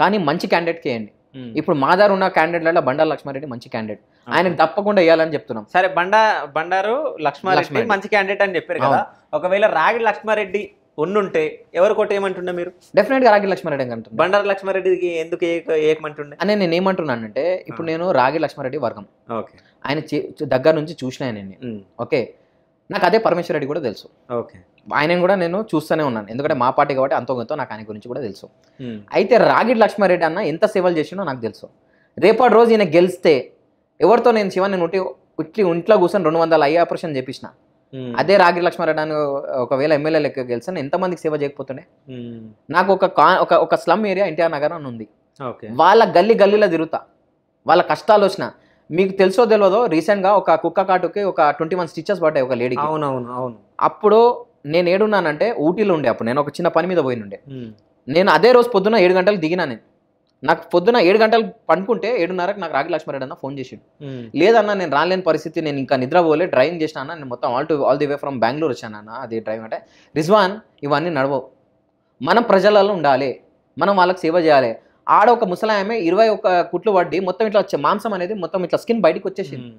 Speaker 1: కానీ మంచి క్యాండిడేట్కి వేయండి Hmm. ఇప్పుడు మా దగ్గర ఉన్న క్యాండిడేట్లలో బండారు లక్ష్మారెడ్డి మంచి క్యాండిడేట్ ఆయన తప్పకుండా వేయాలని చెప్తున్నాం
Speaker 3: సరే బండా బండారు లక్ష్మారెడ్డి మంచి క్యాండిడేట్ అని చెప్పారు కదా ఒకవేళ రాగి లక్ష్మారెడ్డి ఉన్నుంటే ఎవరు కొట్టేయమంటుండే మీరు
Speaker 1: డెఫినెట్గా రాగి లక్ష్మారెడ్డి అంటున్నారు
Speaker 3: బండారు లక్ష్మారెడ్డికి ఎందుకు ఏకమంటుండే
Speaker 1: అని నేను అంటే ఇప్పుడు నేను రాగి లక్ష్మారెడ్డి వర్గం ఓకే ఆయన దగ్గర నుంచి చూసిన ఆయన hmm. ఓకే నాకు అదే రెడ్డి కూడా తెలుసు ఓకే ఆయన కూడా నేను చూస్తూనే ఉన్నాను ఎందుకంటే మా పార్టీ కాబట్టి అంతో నాకు ఆయన గురించి కూడా తెలుసు అయితే రాగిడ్ లక్ష్మారెడ్డి అన్న ఎంత సేవలు చేసినో నాకు తెలుసు రేపటి రోజు ఈయన గెలిస్తే ఎవరితో నేను శివాన్ని నుండి ఇట్లీ ఇంట్లో కూర్చొని రెండు వందల ఐ ఆపరేషన్ చేపించిన అదే రాగి లక్ష్మారెడ్డి అని ఒకవేళ ఎమ్మెల్యే లెక్క గెలిచిన ఎంతమందికి సేవ చేయకపోతుండే నాకు ఒక ఒక ఒక స్లమ్ ఏరియా ఎన్టీఆర్ నగర్ అని ఉంది వాళ్ళ గల్లీ గల్లీలో తిరుగుతా వాళ్ళ కష్టాలు వచ్చిన మీకు తెలుసో తెలియదో రీసెంట్గా ఒక కుక్క కాటుకి ఒక ట్వంటీ వన్ స్టిచ్చెస్ పడ్డాయి ఒక లేడీకి అవునవును అవును అప్పుడు నేను ఏడున్నానంటే ఊటీలో ఉండే అప్పుడు నేను ఒక చిన్న పని మీద పోయినుండే నేను అదే రోజు పొద్దున ఏడు గంటలకు దిగినా నేను నాకు పొద్దున ఏడు గంటలు పండుకుంటే ఏడున్నరకు నాకు రాగి లక్ష్మారెడ్డి అన్న ఫోన్ చేసిండు లేదన్నా నేను రాలేని పరిస్థితి నేను ఇంకా నిద్రపోలే డ్రైవింగ్ చేసినా నేను మొత్తం all to all the way from Bengaluru వచ్చాను అన్న అది డ్రైవ్ అంటే రిజ్వాన్ ఇవన్నీ నడవవు మనం ప్రజలలో ఉండాలి మనం వాళ్ళకి సేవ చేయాలి ఆడ ఒక ముసలాయమే ఇరవై ఒక కుట్లు పడ్డి మొత్తం ఇట్లా వచ్చే మాంసం అనేది మొత్తం ఇట్లా స్కిన్ బయటకు వచ్చేసింది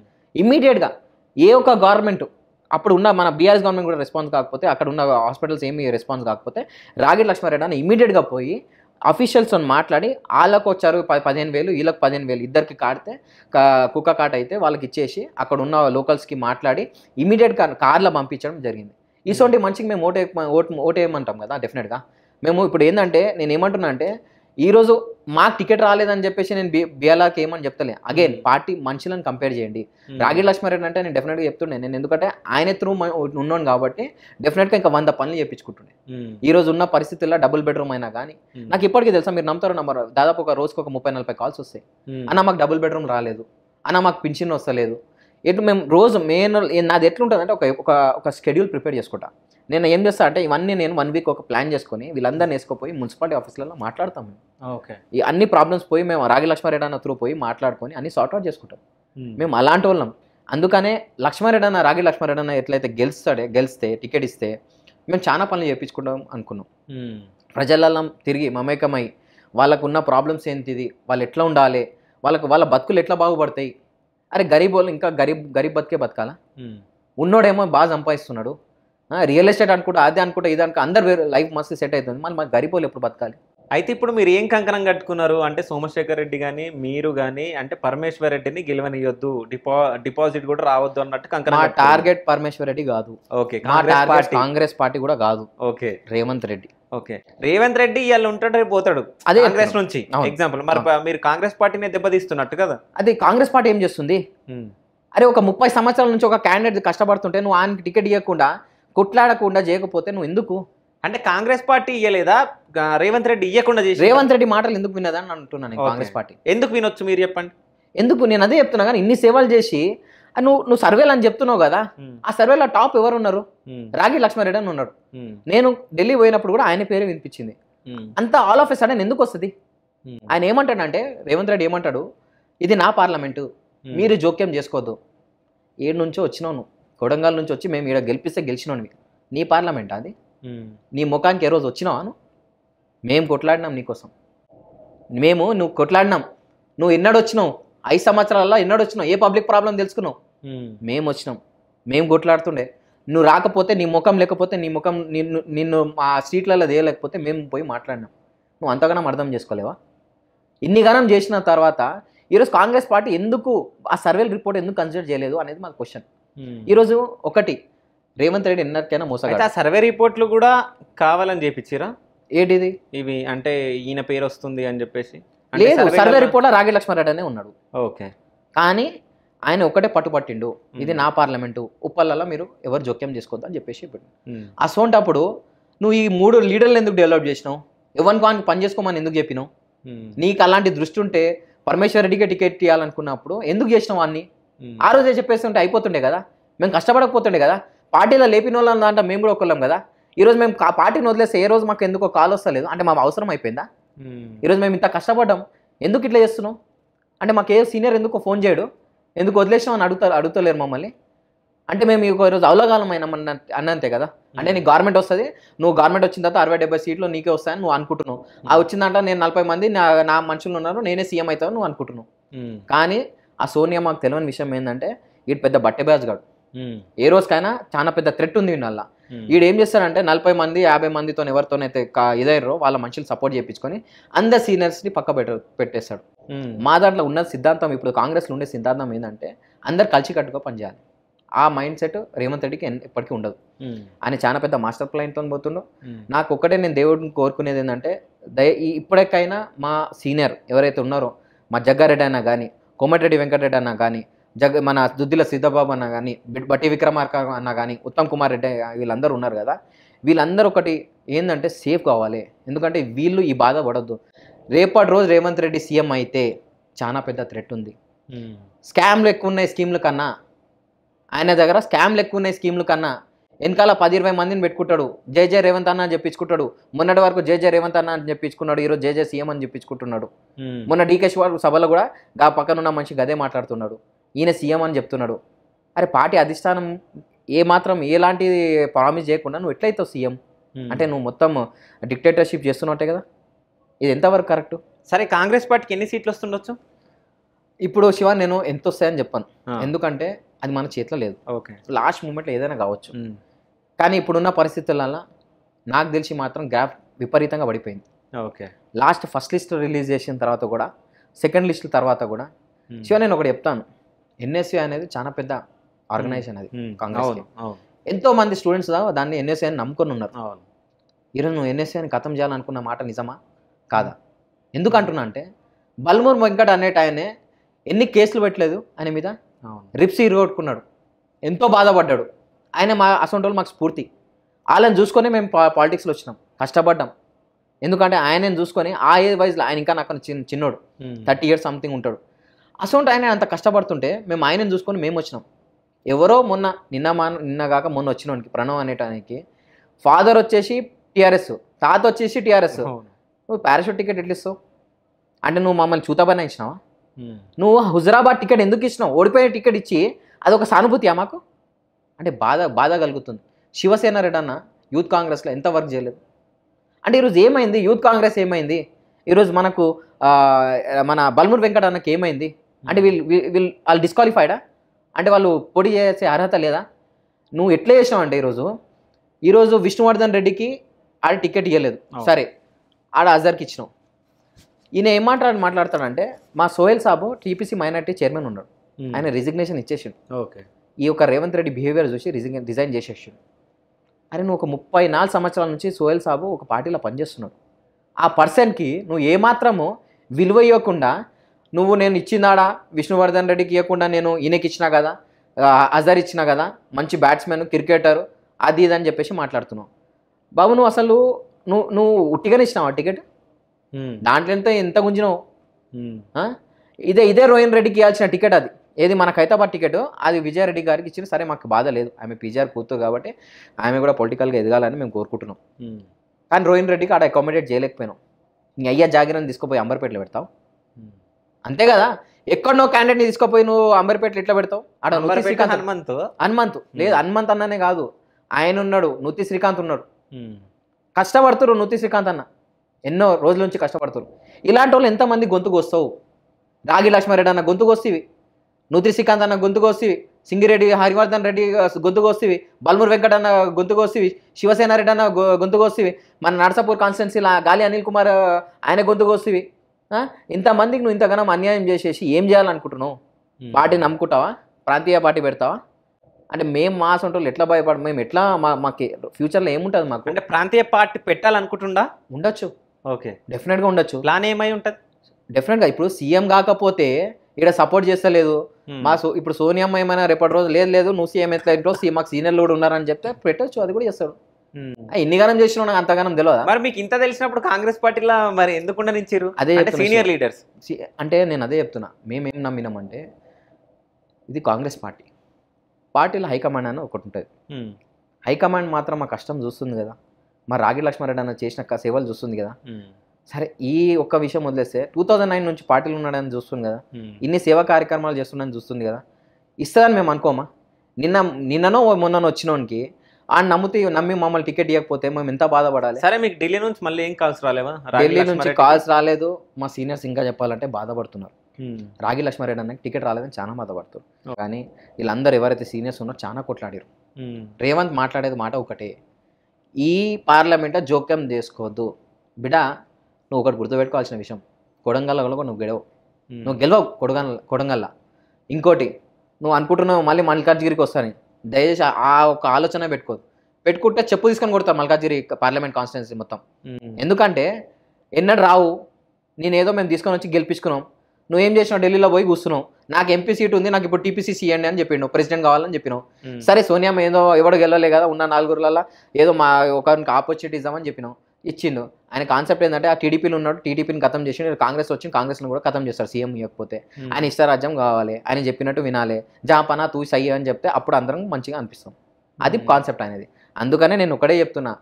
Speaker 1: ఇమ్మీడియట్గా ఏ ఒక గవర్నమెంట్ అప్పుడు ఉన్న మన బీఆర్ఎస్ గవర్నమెంట్ కూడా రెస్పాన్స్ కాకపోతే అక్కడ ఉన్న హాస్పిటల్స్ ఏమీ రెస్పాన్స్ కాకపోతే రాగి లక్ష్మారెడ్డి అని ఇమీడియట్గా పోయి అఫీషియల్స్తో మాట్లాడి వాళ్ళకు వచ్చారు పది పదిహేను వేలు వీళ్ళకి పదిహేను వేలు ఇద్దరికి కాడితే కుక్క కాట అయితే వాళ్ళకి ఇచ్చేసి అక్కడ ఉన్న లోకల్స్కి మాట్లాడి ఇమీడియట్గా కార్లో పంపించడం జరిగింది ఇటువంటి మనిషికి మేము ఓటే ఓటు ఓటేయమంటాం కదా డెఫినెట్గా మేము ఇప్పుడు ఏంటంటే నేను ఏమంటున్నా అంటే ఈరోజు మాకు టికెట్ రాలేదని చెప్పేసి నేను బిఎల్ఆర్కి ఏమని చెప్తలే అగైన్ పార్టీ మనుషులను కంపేర్ చేయండి రాగి లక్ష్మారెడ్డి అంటే నేను డెఫినెట్గా చెప్తుండే నేను ఎందుకంటే ఆయన త్రూ ఉన్నాను కాబట్టి డెఫినెట్గా ఇంకా వంద పనులు చేయించుకుంటుండే ఈ రోజు ఉన్న పరిస్థితుల్లో డబుల్ బెడ్రూమ్ అయినా కానీ నాకు ఇప్పటికీ తెలుసా మీరు నమ్ముతారు నమ్మరు దాదాపు ఒక రోజుకి ఒక ముప్పై నలభై కాల్స్ వస్తాయి అన్న మాకు డబుల్ బెడ్రూమ్ రాలేదు అన్న మాకు పింఛన్ వస్తలేదు ఎటు మేము రోజు మెయిన్ నాది ఎట్లుంటుంది అంటే ఒక ఒక ఒక షెడ్యూల్ ప్రిపేర్ చేసుకుంటా నేను ఏం చేస్తా అంటే ఇవన్నీ నేను వన్ వీక్ ఒక ప్లాన్ చేసుకొని వీళ్ళందరినీ వేసుకుపోయి మున్సిపాలిటీ ఆఫీసులలో మాట్లాడతాం మేము ఓకే ఈ అన్ని ప్రాబ్లమ్స్ పోయి మేము రాగి లక్ష్మారెడ్డి అన్న త్రూ పోయి మాట్లాడుకొని అన్ని సార్ట్అవుట్ చేసుకుంటాం hmm. మేము అలాంటి వాళ్ళం అందుకనే లక్ష్మారెడ్డి అన్న రాగి లక్ష్మారెడ్డి అన్న ఎట్లయితే గెలుస్తాడే గెలిస్తే టికెట్ ఇస్తే మేము చాలా పనులు చేయించుకుంటాం అనుకున్నాం hmm. ప్రజలలో తిరిగి మమేకమై వాళ్ళకున్న ప్రాబ్లమ్స్ ఏంటిది వాళ్ళు ఎట్లా ఉండాలి వాళ్ళకు వాళ్ళ బతుకులు ఎట్లా బాగుపడతాయి అరే గరీబ్ వాళ్ళు ఇంకా గరీబ్ గరీబ్ బతికే బతకాలా hmm. ఉన్నోడేమో బాగా సంపాదిస్తున్నాడు రియల్ ఎస్టేట్ అనుకుంటా అదే అనుకుంటా ఇది అనుకో అందరు లైఫ్ మస్తు సెట్ అవుతుంది మళ్ళీ మాకు గరిపోలే ఎప్పుడు బతకాలి
Speaker 3: అయితే ఇప్పుడు మీరు ఏం కంకణం కట్టుకున్నారు అంటే సోమశేఖర్ రెడ్డి కానీ మీరు కానీ అంటే పరమేశ్వర్ రెడ్డిని గెలవనియొద్దు డిపా డిపాజిట్ కూడా రావద్దు అన్నట్టు కంకణ టార్గెట్
Speaker 1: పరమేశ్వర్ రెడ్డి కాదు ఓకే కాంగ్రెస్ పార్టీ కూడా కాదు
Speaker 3: ఓకే రేవంత్ రెడ్డి ఓకే రేవంత్ రెడ్డి ఇవాళ ఉంటాడు రేపు పోతాడు అదే కాంగ్రెస్ నుంచి ఎగ్జాంపుల్ మరి మీరు కాంగ్రెస్ పార్టీని దెబ్బతీస్తున్నట్టు కదా
Speaker 1: అది కాంగ్రెస్ పార్టీ ఏం చేస్తుంది అరే ఒక ముప్పై సంవత్సరాల నుంచి ఒక క్యాండిడేట్ కష్టపడుతుంటే నువ్వు ఆయనకి టికెట్ ఇవ్వకుండా కొట్లాడకుండా చేయకపోతే నువ్వు ఎందుకు
Speaker 3: అంటే కాంగ్రెస్ పార్టీ ఇయ్యలేదా రేవంత్ రెడ్డి ఇయ్యకుండా చేసి రేవంత్
Speaker 1: రెడ్డి మాటలు ఎందుకు వినదని
Speaker 3: అంటున్నాను కాంగ్రెస్ పార్టీ ఎందుకు వినొచ్చు మీరు చెప్పండి
Speaker 1: ఎందుకు నేను అదే చెప్తున్నా కానీ ఇన్ని సేవలు చేసి నువ్వు నువ్వు సర్వేలు అని చెప్తున్నావు కదా ఆ సర్వేలో టాప్ ఎవరు ఉన్నారు రాగి లక్ష్మారెడ్డి అని ఉన్నాడు నేను ఢిల్లీ పోయినప్పుడు కూడా ఆయన పేరు వినిపించింది అంత ఆల్ ఆఫ్ ఎ సడన్ ఎందుకు వస్తుంది ఆయన ఏమంటాడంటే రేవంత్ రెడ్డి ఏమంటాడు ఇది నా పార్లమెంటు మీరు జోక్యం చేసుకోవద్దు ఏడు నుంచో వచ్చినావు నువ్వు కొడంగల్ నుంచి వచ్చి మేము ఇక్కడ గెలిపిస్తే గెలిచినోనివి నీ పార్లమెంట్ అది నీ ముఖానికి ఏ రోజు వచ్చినావాను మేము కొట్లాడినాం నీకోసం మేము నువ్వు కొట్లాడినాం నువ్వు ఎన్నడు వచ్చినావు ఐదు సంవత్సరాలలో ఎన్నడు వచ్చినావు ఏ పబ్లిక్ ప్రాబ్లం తెలుసుకున్నావు మేము వచ్చినాం మేము కొట్లాడుతుండే నువ్వు రాకపోతే నీ ముఖం లేకపోతే నీ ముఖం నిన్ను నిన్ను ఆ స్ట్రీట్లలో తీయలేకపోతే మేము పోయి మాట్లాడినాం నువ్వు అంతగానం అర్థం చేసుకోలేవా ఇన్ని గణం చేసిన తర్వాత ఈరోజు కాంగ్రెస్ పార్టీ ఎందుకు ఆ సర్వేల రిపోర్ట్ ఎందుకు కన్సిడర్ చేయలేదు అనేది మాకు క్వశ్చన్ ఈరోజు hmm. ఒకటి రేవంత్ రెడ్డి ఎన్నరికైనా మోసగాడు ఆ
Speaker 3: సర్వే రిపోర్ట్లు కూడా కావాలని చెప్పించారా ఏంటిది ఇవి అంటే ఈయన పేరు వస్తుంది అని చెప్పేసి లేదు సర్వే
Speaker 1: రిపోర్ట్లో రాగి లక్ష్మారెడ్డి అనే ఉన్నాడు ఓకే కానీ
Speaker 3: ఆయన ఒకటే పట్టుపట్టిండు
Speaker 1: ఇది hmm. నా పార్లమెంటు ఉప్పల్లలో మీరు ఎవరు జోక్యం చేసుకోద్దా అని చెప్పేసి ఆ hmm. అసోంటప్పుడు నువ్వు ఈ మూడు లీడర్లు ఎందుకు డెవలప్ చేసినావు ఎవరిని కానీ పని చేసుకోమని ఎందుకు చెప్పినావు నీకు అలాంటి దృష్టి ఉంటే పరమేశ్వర రెడ్డికి టికెట్ ఇవ్వాలనుకున్నప్పుడు ఎందుకు చేసినావు అన్ని ఆ రోజే చెప్పేస్తుంటే అయిపోతుండే కదా మేము కష్టపడకపోతుండే కదా పార్టీలో లేపిన వాళ్ళని అంటే మేము కూడా ఒకళ్ళం కదా ఈరోజు మేము పార్టీని వదిలేస్తే ఏ రోజు మాకు ఎందుకో కాల్ వస్తలేదు అంటే మా అవసరం అయిపోయిందా ఈరోజు మేము ఇంత కష్టపడ్డాం ఎందుకు ఇట్లా చేస్తున్నాం అంటే మాకు ఏ సీనియర్ ఎందుకు ఫోన్ చేయడు ఎందుకు వదిలేసాం అని అడుగుతారు అడుగుతలేరు మమ్మల్ని అంటే మేము రోజు అవలగాలం అయినామన్న అన్నంతే కదా అంటే నీకు గవర్నమెంట్ వస్తుంది నువ్వు గవర్నమెంట్ వచ్చిన తర్వాత అరవై డెబ్బై సీట్లు నీకే వస్తాయని నువ్వు అనుకుంటున్నావు ఆ వచ్చిందంట నేను నలభై మంది నా నా మనుషులు ఉన్నారు నేనే సీఎం అవుతావు నువ్వు అనుకుంటున్నావు కానీ ఆ సోనియా మాకు తెలియని విషయం ఏంటంటే ఈడు పెద్ద బట్టెబాజ్గాడు ఏ రోజుకైనా చాలా పెద్ద థ్రెట్ ఉంది వీళ్ళ వీడు ఏం చేస్తారంటే నలభై మంది యాభై మందితో ఎవరితోనైతే ఇదయ్యారో వాళ్ళ మనుషులు సపోర్ట్ చేయించుకొని అందరు ని పక్క పెట్ట పెట్టేస్తాడు మా దాంట్లో ఉన్న సిద్ధాంతం ఇప్పుడు కాంగ్రెస్లో ఉండే సిద్ధాంతం ఏంటంటే అందరు కలిసి కట్టుగా పనిచేయాలి ఆ మైండ్ సెట్ రేవంత్ రెడ్డికి ఎప్పటికీ ఉండదు అని చాలా పెద్ద మాస్టర్ ప్లాన్తో పోతుండు నాకు ఒక్కటే నేను దేవుడిని కోరుకునేది ఏంటంటే దయ ఇప్పటికైనా మా సీనియర్ ఎవరైతే ఉన్నారో మా జగ్గారెడ్డి అయినా కానీ కోమటిరెడ్డి వెంకటరెడ్డి అన్నా కానీ జగ మన దుద్దిల సిద్ధబాబు అన్న కానీ బట్టి విక్రమార్క అన్న కానీ ఉత్తమ్ కుమార్ రెడ్డి వీళ్ళందరూ ఉన్నారు కదా వీళ్ళందరూ ఒకటి ఏంటంటే సేఫ్ కావాలి ఎందుకంటే వీళ్ళు ఈ బాధ పడద్దు రేపటి రోజు రేవంత్ రెడ్డి సీఎం అయితే చాలా పెద్ద థ్రెట్ ఉంది స్కామ్లు ఎక్కువ ఉన్నాయి స్కీమ్ల కన్నా ఆయన దగ్గర స్కామ్లు ఎక్కువ ఉన్నాయి స్కీమ్ల కన్నా వెనకాల పది ఇరవై మందిని పెట్టుకుంటాడు జై జయ రేవంత్ అన్న అని చెప్పించుకుంటాడు మొన్నటి వరకు జై జయ రేవంత్ అన్న అని చెప్పించుకున్నాడు ఈరోజు జే జే సీఎం అని చెప్పించుకుంటున్నాడు మొన్న డీకే వారు సభలో కూడా గా ఉన్న మనిషి గదే మాట్లాడుతున్నాడు ఈయన సీఎం అని చెప్తున్నాడు అరే పార్టీ అధిష్టానం ఏ మాత్రం ఎలాంటి ప్రామిస్ చేయకుండా నువ్వు ఎట్లయితావు సీఎం అంటే నువ్వు మొత్తం డిక్టేటర్షిప్ చేస్తున్నట్టే కదా ఇది ఎంతవరకు కరెక్ట్ సరే కాంగ్రెస్
Speaker 3: పార్టీకి ఎన్ని సీట్లు వస్తుండొచ్చు
Speaker 1: ఇప్పుడు శివ నేను ఎంత వస్తాయని చెప్పాను ఎందుకంటే అది మన చేతిలో లేదు ఓకే లాస్ట్ మూమెంట్లో ఏదైనా కావచ్చు కానీ ఇప్పుడున్న పరిస్థితులలో నాకు తెలిసి మాత్రం గ్రాఫ్ విపరీతంగా పడిపోయింది okay last first list release చేసిన తర్వాత కూడా సెకండ్ లిస్ట్ తర్వాత కూడా సో hmm. నేను ఒకటి చెప్తాను ఎన్ఎస్యూ అనేది చాలా పెద్ద ఆర్గనైజేషన్ hmm. అది hmm. కాంగ్రెస్ ఎంతో మంది స్టూడెంట్స్ దాన్ని ఎన్ఎస్ఏ అని నమ్ముకొని ఉన్నారు ఈరోజు నువ్వు ఎన్ఎస్ఏ అని కథం చేయాలనుకున్న మాట నిజమా కాదా ఎందుకు అంటున్నా అంటే బల్మూర్ వెంకట్ అనేట ఆయనే ఎన్ని కేసులు పెట్టలేదు ఆయన మీద రిప్స్ ఇరగొట్టుకున్నాడు ఎంతో బాధపడ్డాడు ఆయన మా అసొంటి వాళ్ళు మాకు స్ఫూర్తి వాళ్ళని చూసుకొని మేము పాలిటిక్స్లో వచ్చినాం కష్టపడ్డాం ఎందుకంటే ఆయనని చూసుకొని ఆ ఏజ్ వైజ్లో ఆయన ఇంకా నాకు చిన్న చిన్నోడు థర్టీ ఇయర్స్ సంథింగ్ ఉంటాడు అసౌంట్ ఆయన అంత కష్టపడుతుంటే మేము ఆయనని చూసుకొని మేము వచ్చినాం ఎవరో మొన్న నిన్న మా నిన్న కాక మొన్న వానికి ప్రణవ్ అనేటానికి ఫాదర్ వచ్చేసి టీఆర్ఎస్ తాత వచ్చేసి టీఆర్ఎస్ నువ్వు పారాషూట్ టికెట్ ఎట్లు ఇస్తావు అంటే నువ్వు మమ్మల్ని చూతాబైనా ఇచ్చినావా నువ్వు హుజరాబాద్ టికెట్ ఎందుకు ఇచ్చినావు ఓడిపోయిన టికెట్ ఇచ్చి అదొక సానుభూతియా మాకు అంటే బాధ బాధ కలుగుతుంది శివసేన రెడ్డి అన్న యూత్ కాంగ్రెస్లో ఎంత వర్క్ చేయలేదు అంటే ఈరోజు ఏమైంది యూత్ కాంగ్రెస్ ఏమైంది ఈరోజు మనకు మన బల్మూర్ వెంకట అన్నకి ఏమైంది అంటే వీళ్ళు వీళ్ళు వాళ్ళు డిస్క్వాలిఫైడా అంటే వాళ్ళు పొడి చేసే అర్హత లేదా నువ్వు ఎట్లా చేసావు అంటే ఈరోజు ఈరోజు విష్ణువర్ధన్ రెడ్డికి ఆడ టికెట్ ఇవ్వలేదు సరే ఆడ అజర్కి ఇచ్చినావు ఈయన ఏం మాట్లాడు మాట్లాడతాడంటే మా సోహెల్ సాబు టీపీసీ మైనార్టీ చైర్మన్ ఉన్నాడు ఆయన రిజిగ్నేషన్ ఇచ్చేసిండు ఓకే ఈ యొక్క రేవంత్ రెడ్డి బిహేవియర్ చూసి రిజిగ్ రిజైన్ చేసేసి అరే నువ్వు ఒక ముప్పై నాలుగు సంవత్సరాల నుంచి సోహెల్ సాబు ఒక పార్టీలో పనిచేస్తున్నాడు ఆ పర్సన్కి నువ్వు ఏమాత్రము విలువ ఇవ్వకుండా నువ్వు నేను ఇచ్చిందాడా విష్ణువర్ధన్ రెడ్డికి ఇవ్వకుండా నేను ఈయనకి ఇచ్చినా కదా అజర్ ఇచ్చినా కదా మంచి బ్యాట్స్మెన్ క్రికెటర్ అది ఇది అని చెప్పేసి మాట్లాడుతున్నావు బాబు నువ్వు అసలు నువ్వు నువ్వు ఉట్టిగానే ఇచ్చినావా టికెట్ దాంట్లో ఎంత ఎంత గుంజినావు ఇదే ఇదే రోహిన్ రెడ్డికి ఇవ్వాల్సిన టికెట్ అది ఏది మనకు హైదరాబాద్ టికెట్ అది విజయారెడ్డి గారికి ఇచ్చిన సరే మాకు బాధ లేదు ఆమె పీజీఆర్ కూతురు కాబట్టి ఆమె కూడా పొలిటికల్గా ఎదగాలని మేము కోరుకుంటున్నాం కానీ రోహిణ్ రెడ్డికి అక్కడ అకామిడేట్ చేయలేకపోయినాం నీ అయ్యా జాగిరని తీసుకుపోయి అంబర్పేటలో పెడతావు అంతే కదా ఎక్కడ నువ్వు క్యాండిడేట్ని తీసుకుపోయి నువ్వు అంబర్పేటలో ఎట్లా పెడతావు అక్కడ హనుమంత్ హనుమంత్ లేదు హనుమంత్ అన్ననే కాదు ఆయన ఉన్నాడు నుతి శ్రీకాంత్ ఉన్నాడు కష్టపడుతురు నుతి శ్రీకాంత్ అన్న ఎన్నో రోజుల నుంచి కష్టపడుతురు ఇలాంటి వాళ్ళు ఎంతమంది గొంతుకు వస్తావు రాగి లక్ష్మారెడ్డి అన్న గొంతుకు వస్తేవి నూతి శ్రీకాంత్ అన్న గొంతుకొస్తే సింగిరెడ్డి హరివర్ధన్ రెడ్డి గొంతుకొస్తే బల్మూర్ వెంకట్ అన్న గొంతుకొస్తే శివసేన రెడ్డి అన్న గొంతుకొస్తే మన నర్సాపూర్ కాన్స్టిట్యున్సీ గాలి అనిల్ కుమార్ ఆయన గొంతుకొస్తే ఇంతమందికి నువ్వు ఇంతగానం అన్యాయం చేసేసి ఏం చేయాలనుకుంటున్నావు పార్టీ నమ్ముకుంటావా ప్రాంతీయ పార్టీ పెడతావా అంటే మేము మాస్ ఉంటాం ఎట్లా భయపడ మేము ఎట్లా మా మాకు ఫ్యూచర్లో ఏముంటుంది మాకు అంటే ప్రాంతీయ పార్టీ పెట్టాలనుకుంటుండా ఉండొచ్చు ఓకే డెఫినెట్గా ఉండొచ్చు ప్లాన్ ఏమై ఉంటుంది డెఫినెట్గా ఇప్పుడు సీఎం కాకపోతే ఇక్కడ సపోర్ట్ చేస్తలేదు Hmm. మా సో ఇప్పుడు సోనియమ్మ ఏమైనా రేపటి రోజు లేదు లేదు నువ్వు సీఎం ఎట్లా ఇంట్లో మాకు సీనియర్లు కూడా ఉన్నారని చెప్తే పెట్టచ్చు అది కూడా చేస్తాడు hmm. ఎన్ని గానం చేసిన నాకు అంతగానం తెలియదు
Speaker 3: మరి మీకు ఇంత తెలిసినప్పుడు కాంగ్రెస్ పార్టీలో మరి ఎందుకు ఉండనిచ్చారు అదే సీనియర్ లీడర్స్
Speaker 1: అంటే నేను అదే చెప్తున్నా మేమేం నమ్మినామంటే ఇది కాంగ్రెస్ పార్టీ పార్టీలో హైకమాండ్ అని ఒకటి ఉంటుంది hmm. హైకమాండ్ మాత్రం మా కష్టం చూస్తుంది కదా మా రాగి లక్ష్మారెడ్డి అన్న చేసిన సేవలు చూస్తుంది కదా సరే ఈ ఒక్క విషయం వదిలేస్తే టూ థౌజండ్ నైన్ నుంచి పార్టీలు ఉన్నాడని చూస్తుంది కదా ఇన్ని సేవా కార్యక్రమాలు చేస్తున్నాయని చూస్తుంది కదా ఇస్తుందని మేము అనుకోమా నిన్న నిన్ననో మొన్ననో వచ్చినోనికి ఆ నమ్మితే నమ్మి మమ్మల్ని టికెట్ ఇవ్వకపోతే మేము
Speaker 3: ఎంత బాధపడాలి సరే మీకు ఢిల్లీ నుంచి మళ్ళీ ఏం కాల్స్ రాలేవా ఢిల్లీ నుంచి
Speaker 1: కాల్స్ రాలేదు మా సీనియర్స్ ఇంకా చెప్పాలంటే బాధపడుతున్నారు రాగి లక్ష్మారెడ్డి అన్నకి టికెట్ రాలేదని చాలా బాధపడుతారు కానీ వీళ్ళందరూ ఎవరైతే సీనియర్స్ ఉన్నారో చాలా కొట్లాడారు రేవంత్ మాట్లాడేది మాట ఒకటే ఈ పార్లమెంట్ జోక్యం చేసుకోవద్దు బిడా నువ్వు ఒకటి గుర్తుపెట్టుకోవాల్సిన విషయం కొడంగల్లో నువ్వు గెలవవు నువ్వు గెలవవు కొడగల్ల కొడంగల్ల ఇంకోటి నువ్వు అనుకుంటున్నావు మళ్ళీ మల్కాజ్గిరికి వస్తాను దయచేసి ఆ ఒక ఆలోచన పెట్టుకోదు పెట్టుకుంటే చెప్పు తీసుకొని కొడతారు మల్కాజ్గిరి పార్లమెంట్ కాన్స్టిట్యున్సీ మొత్తం ఎందుకంటే ఎన్నడు రావు నేనేదో మేము తీసుకొని వచ్చి గెలిపించుకున్నాం నువ్వేం చేసినావు ఢిల్లీలో పోయి కూర్చున్నావు నాకు ఎంపీ సీట్ ఉంది నాకు ఇప్పుడు టీపీసీ ఇవ్వండి అని చెప్పిండు ప్రెసిడెంట్ కావాలని చెప్పినావు సరే సోనియా ఏదో ఎవడు గెలవలే కదా ఉన్న నాలుగురులలో ఏదో మా ఒకరికి ఆపర్చునిటీ ఇద్దామని చెప్పినావు ఇచ్చిండు ఆయన కాన్సెప్ట్ ఏంటంటే ఆ టీడీపీలో ఉన్నాడు టీడీపీని గతం చేసి కాంగ్రెస్ వచ్చి కాంగ్రెస్ను కూడా గతం చేస్తారు సీఎం ఇవ్వకపోతే ఆయన ఇష్టరాజ్యం కావాలి ఆయన చెప్పినట్టు వినాలి జాపనా తూ సయ్య అని చెప్తే అప్పుడు అందరం మంచిగా అనిపిస్తాం అది కాన్సెప్ట్ అనేది అందుకనే నేను ఒకటే చెప్తున్నా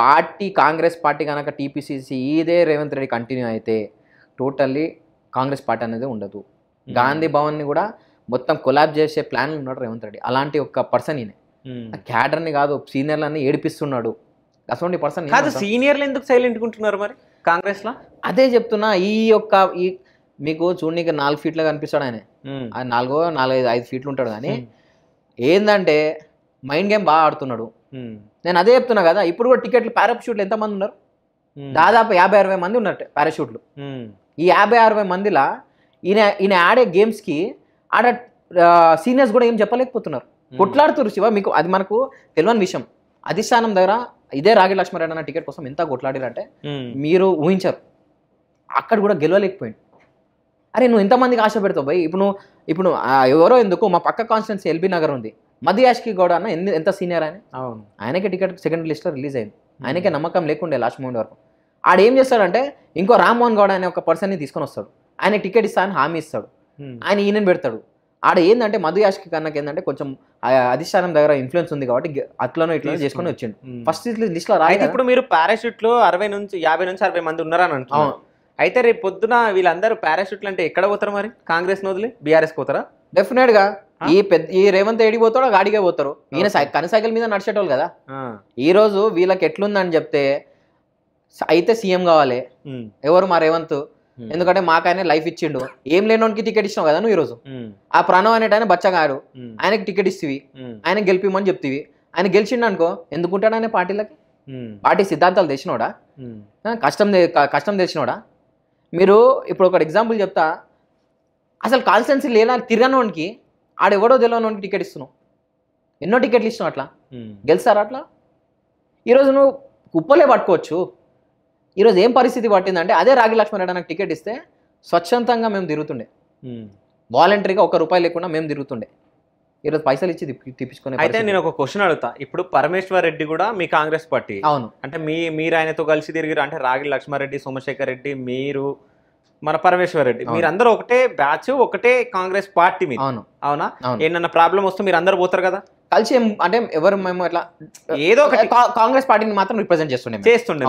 Speaker 1: పార్టీ కాంగ్రెస్ పార్టీ కనుక టీపీసీసీ ఇదే రేవంత్ రెడ్డి కంటిన్యూ అయితే టోటల్లీ కాంగ్రెస్ పార్టీ అనేది ఉండదు గాంధీ భవన్ని కూడా మొత్తం కొలాబ్ చేసే ప్లాన్లు ఉన్నాడు రేవంత్ రెడ్డి అలాంటి ఒక పర్సన్ ఈయన క్యాడర్ని కాదు సీనియర్లన్నీ ఏడిపిస్తున్నాడు అటువంటి పర్సన్ కాదు
Speaker 3: సీనియర్లు ఎందుకు సైలెంట్గా ఉంటున్నారు మరి కాంగ్రెస్లో అదే చెప్తున్నా ఈ యొక్క ఈ
Speaker 1: మీకు చూడనీకి నాలుగు ఫీట్లా కనిపిస్తాడు ఆయన ఆయన నాలుగో నాలుగైదు ఐదు ఫీట్లు ఉంటాడు కానీ ఏంటంటే మైండ్ గేమ్ బాగా ఆడుతున్నాడు నేను అదే చెప్తున్నా కదా ఇప్పుడు కూడా టికెట్లు పారాషూట్లు ఎంతమంది ఉన్నారు దాదాపు యాభై అరవై మంది ఉన్నట్టు పారాషూట్లు ఈ యాభై అరవై మందిలా ఈయన ఈయన ఆడే గేమ్స్కి ఆడ సీనియర్స్ కూడా ఏం చెప్పలేకపోతున్నారు కొట్లాడుతున్నారు శివ మీకు అది మనకు తెలియని విషయం అధిష్టానం దగ్గర ఇదే రాగి లక్ష్మీనారాయణ అన్న టికెట్ కోసం ఎంత కొట్లాడారంటే మీరు ఊహించారు అక్కడ కూడా గెలవలేకపోయింది అరే నువ్వు ఎంతమందికి ఆశ పెడతావు భయ్ ఇప్పుడు ఇప్పుడు ఎవరో ఎందుకు మా పక్క కాన్స్టిట్యున్సీ ఎల్బీ నగర్ ఉంది మధ్య యాష్కి గౌడ అన్న ఎంత సీనియర్ ఆయన అవును ఆయనకే టికెట్ సెకండ్ లిస్ట్లో రిలీజ్ అయింది ఆయనకే నమ్మకం లేకుండే లాస్ట్ మూమెంట్ వరకు ఆడు ఏం చేస్తాడంటే ఇంకో రామ్మోహన్ గౌడ అనే ఒక పర్సన్ని తీసుకొని వస్తాడు ఆయన టికెట్ ఇస్తా అని హామీ ఇస్తాడు ఆయన ఈయనని పెడతాడు ఆడ ఏంటంటే మధు యాష్కి కన్నా ఏంటంటే కొంచెం అధిష్టానం దగ్గర ఇన్ఫ్లుయెన్స్ ఉంది కాబట్టి అట్లనో ఇట్లా చేసుకొని వచ్చిండు ఫస్ట్ లిస్ట్ లో రాయితే ఇప్పుడు
Speaker 3: మీరు పారాషూట్ లో అరవై నుంచి యాభై నుంచి అరవై మంది ఉన్నారని అంటున్నాను అయితే రేపు పొద్దున వీళ్ళందరూ పారాషూట్లు అంటే ఎక్కడ పోతారు మరి కాంగ్రెస్ నోదులు బీఆర్ఎస్ పోతారా
Speaker 1: డెఫినెట్ గా ఈ పెద్ద ఈ రేవంత్ ఏడి పోతాడో గాడిగా పోతారు ఈయన కనసైకిల్ మీద నడిచేటోళ్ళు కదా ఈ రోజు వీళ్ళకి ఎట్లుందని చెప్తే అయితే సీఎం కావాలి ఎవరు మా రేవంత్ Hmm. ఎందుకంటే మాకైనా లైఫ్ ఇచ్చిండు ఏం లేనోనికి టికెట్ ఇచ్చినావు కదా నువ్వు ఈరోజు hmm. ఆ ప్రాణం అనేట ఆయన బచ్చగాడు hmm. ఆయనకి టికెట్ ఇస్తేవి ఆయన గెలిపిమని చెప్తే ఆయన గెలిచిండు అనుకో ఎందుకుంటాడు ఆయన పార్టీలకి పార్టీ సిద్ధాంతాలు తెచ్చినోడా కష్టం కష్టం తెచ్చినోడా మీరు ఇప్పుడు ఒక ఎగ్జాంపుల్ చెప్తా అసలు కాన్స్టెన్సీ లేదా తిరగనోనికి ఆడెవడో తెలియనోనికి టికెట్ ఇస్తున్నావు ఎన్నో టికెట్లు ఇచ్చినావు అట్లా గెలుస్తారా అట్లా ఈరోజు నువ్వు కుప్పలే పట్టుకోవచ్చు ఈరోజు ఏం పరిస్థితి పట్టిందంటే అదే రాగి రెడ్డి నాకు టికెట్ ఇస్తే స్వచ్ఛందంగా మేము తిరుగుతుండే వాలంటరీగా ఒక రూపాయి లేకుండా మేము తిరుగుతుండే ఈరోజు పైసలు ఇచ్చి తిప్పించుకునే అయితే నేను
Speaker 3: ఒక క్వశ్చన్ అడుగుతా ఇప్పుడు పరమేశ్వర్ రెడ్డి కూడా మీ కాంగ్రెస్ పార్టీ అవును అంటే మీ మీరు ఆయనతో కలిసి తిరిగిరు అంటే రాగి లక్ష్మారెడ్డి సోమశేఖర్ రెడ్డి మీరు మన పరమేశ్వర్ రెడ్డి మీరందరూ ఒకటే బ్యాచ్ ఒకటే కాంగ్రెస్ పార్టీ అవును అవునా ఏంటన్నా ప్రాబ్లం వస్తే మీరు అందరు పోతారు కదా కలిసి అంటే ఎవరు మేము ఏదో కాంగ్రెస్ పార్టీని మాత్రం రిప్రజెంట్
Speaker 1: చేస్తుండే చేస్తుండే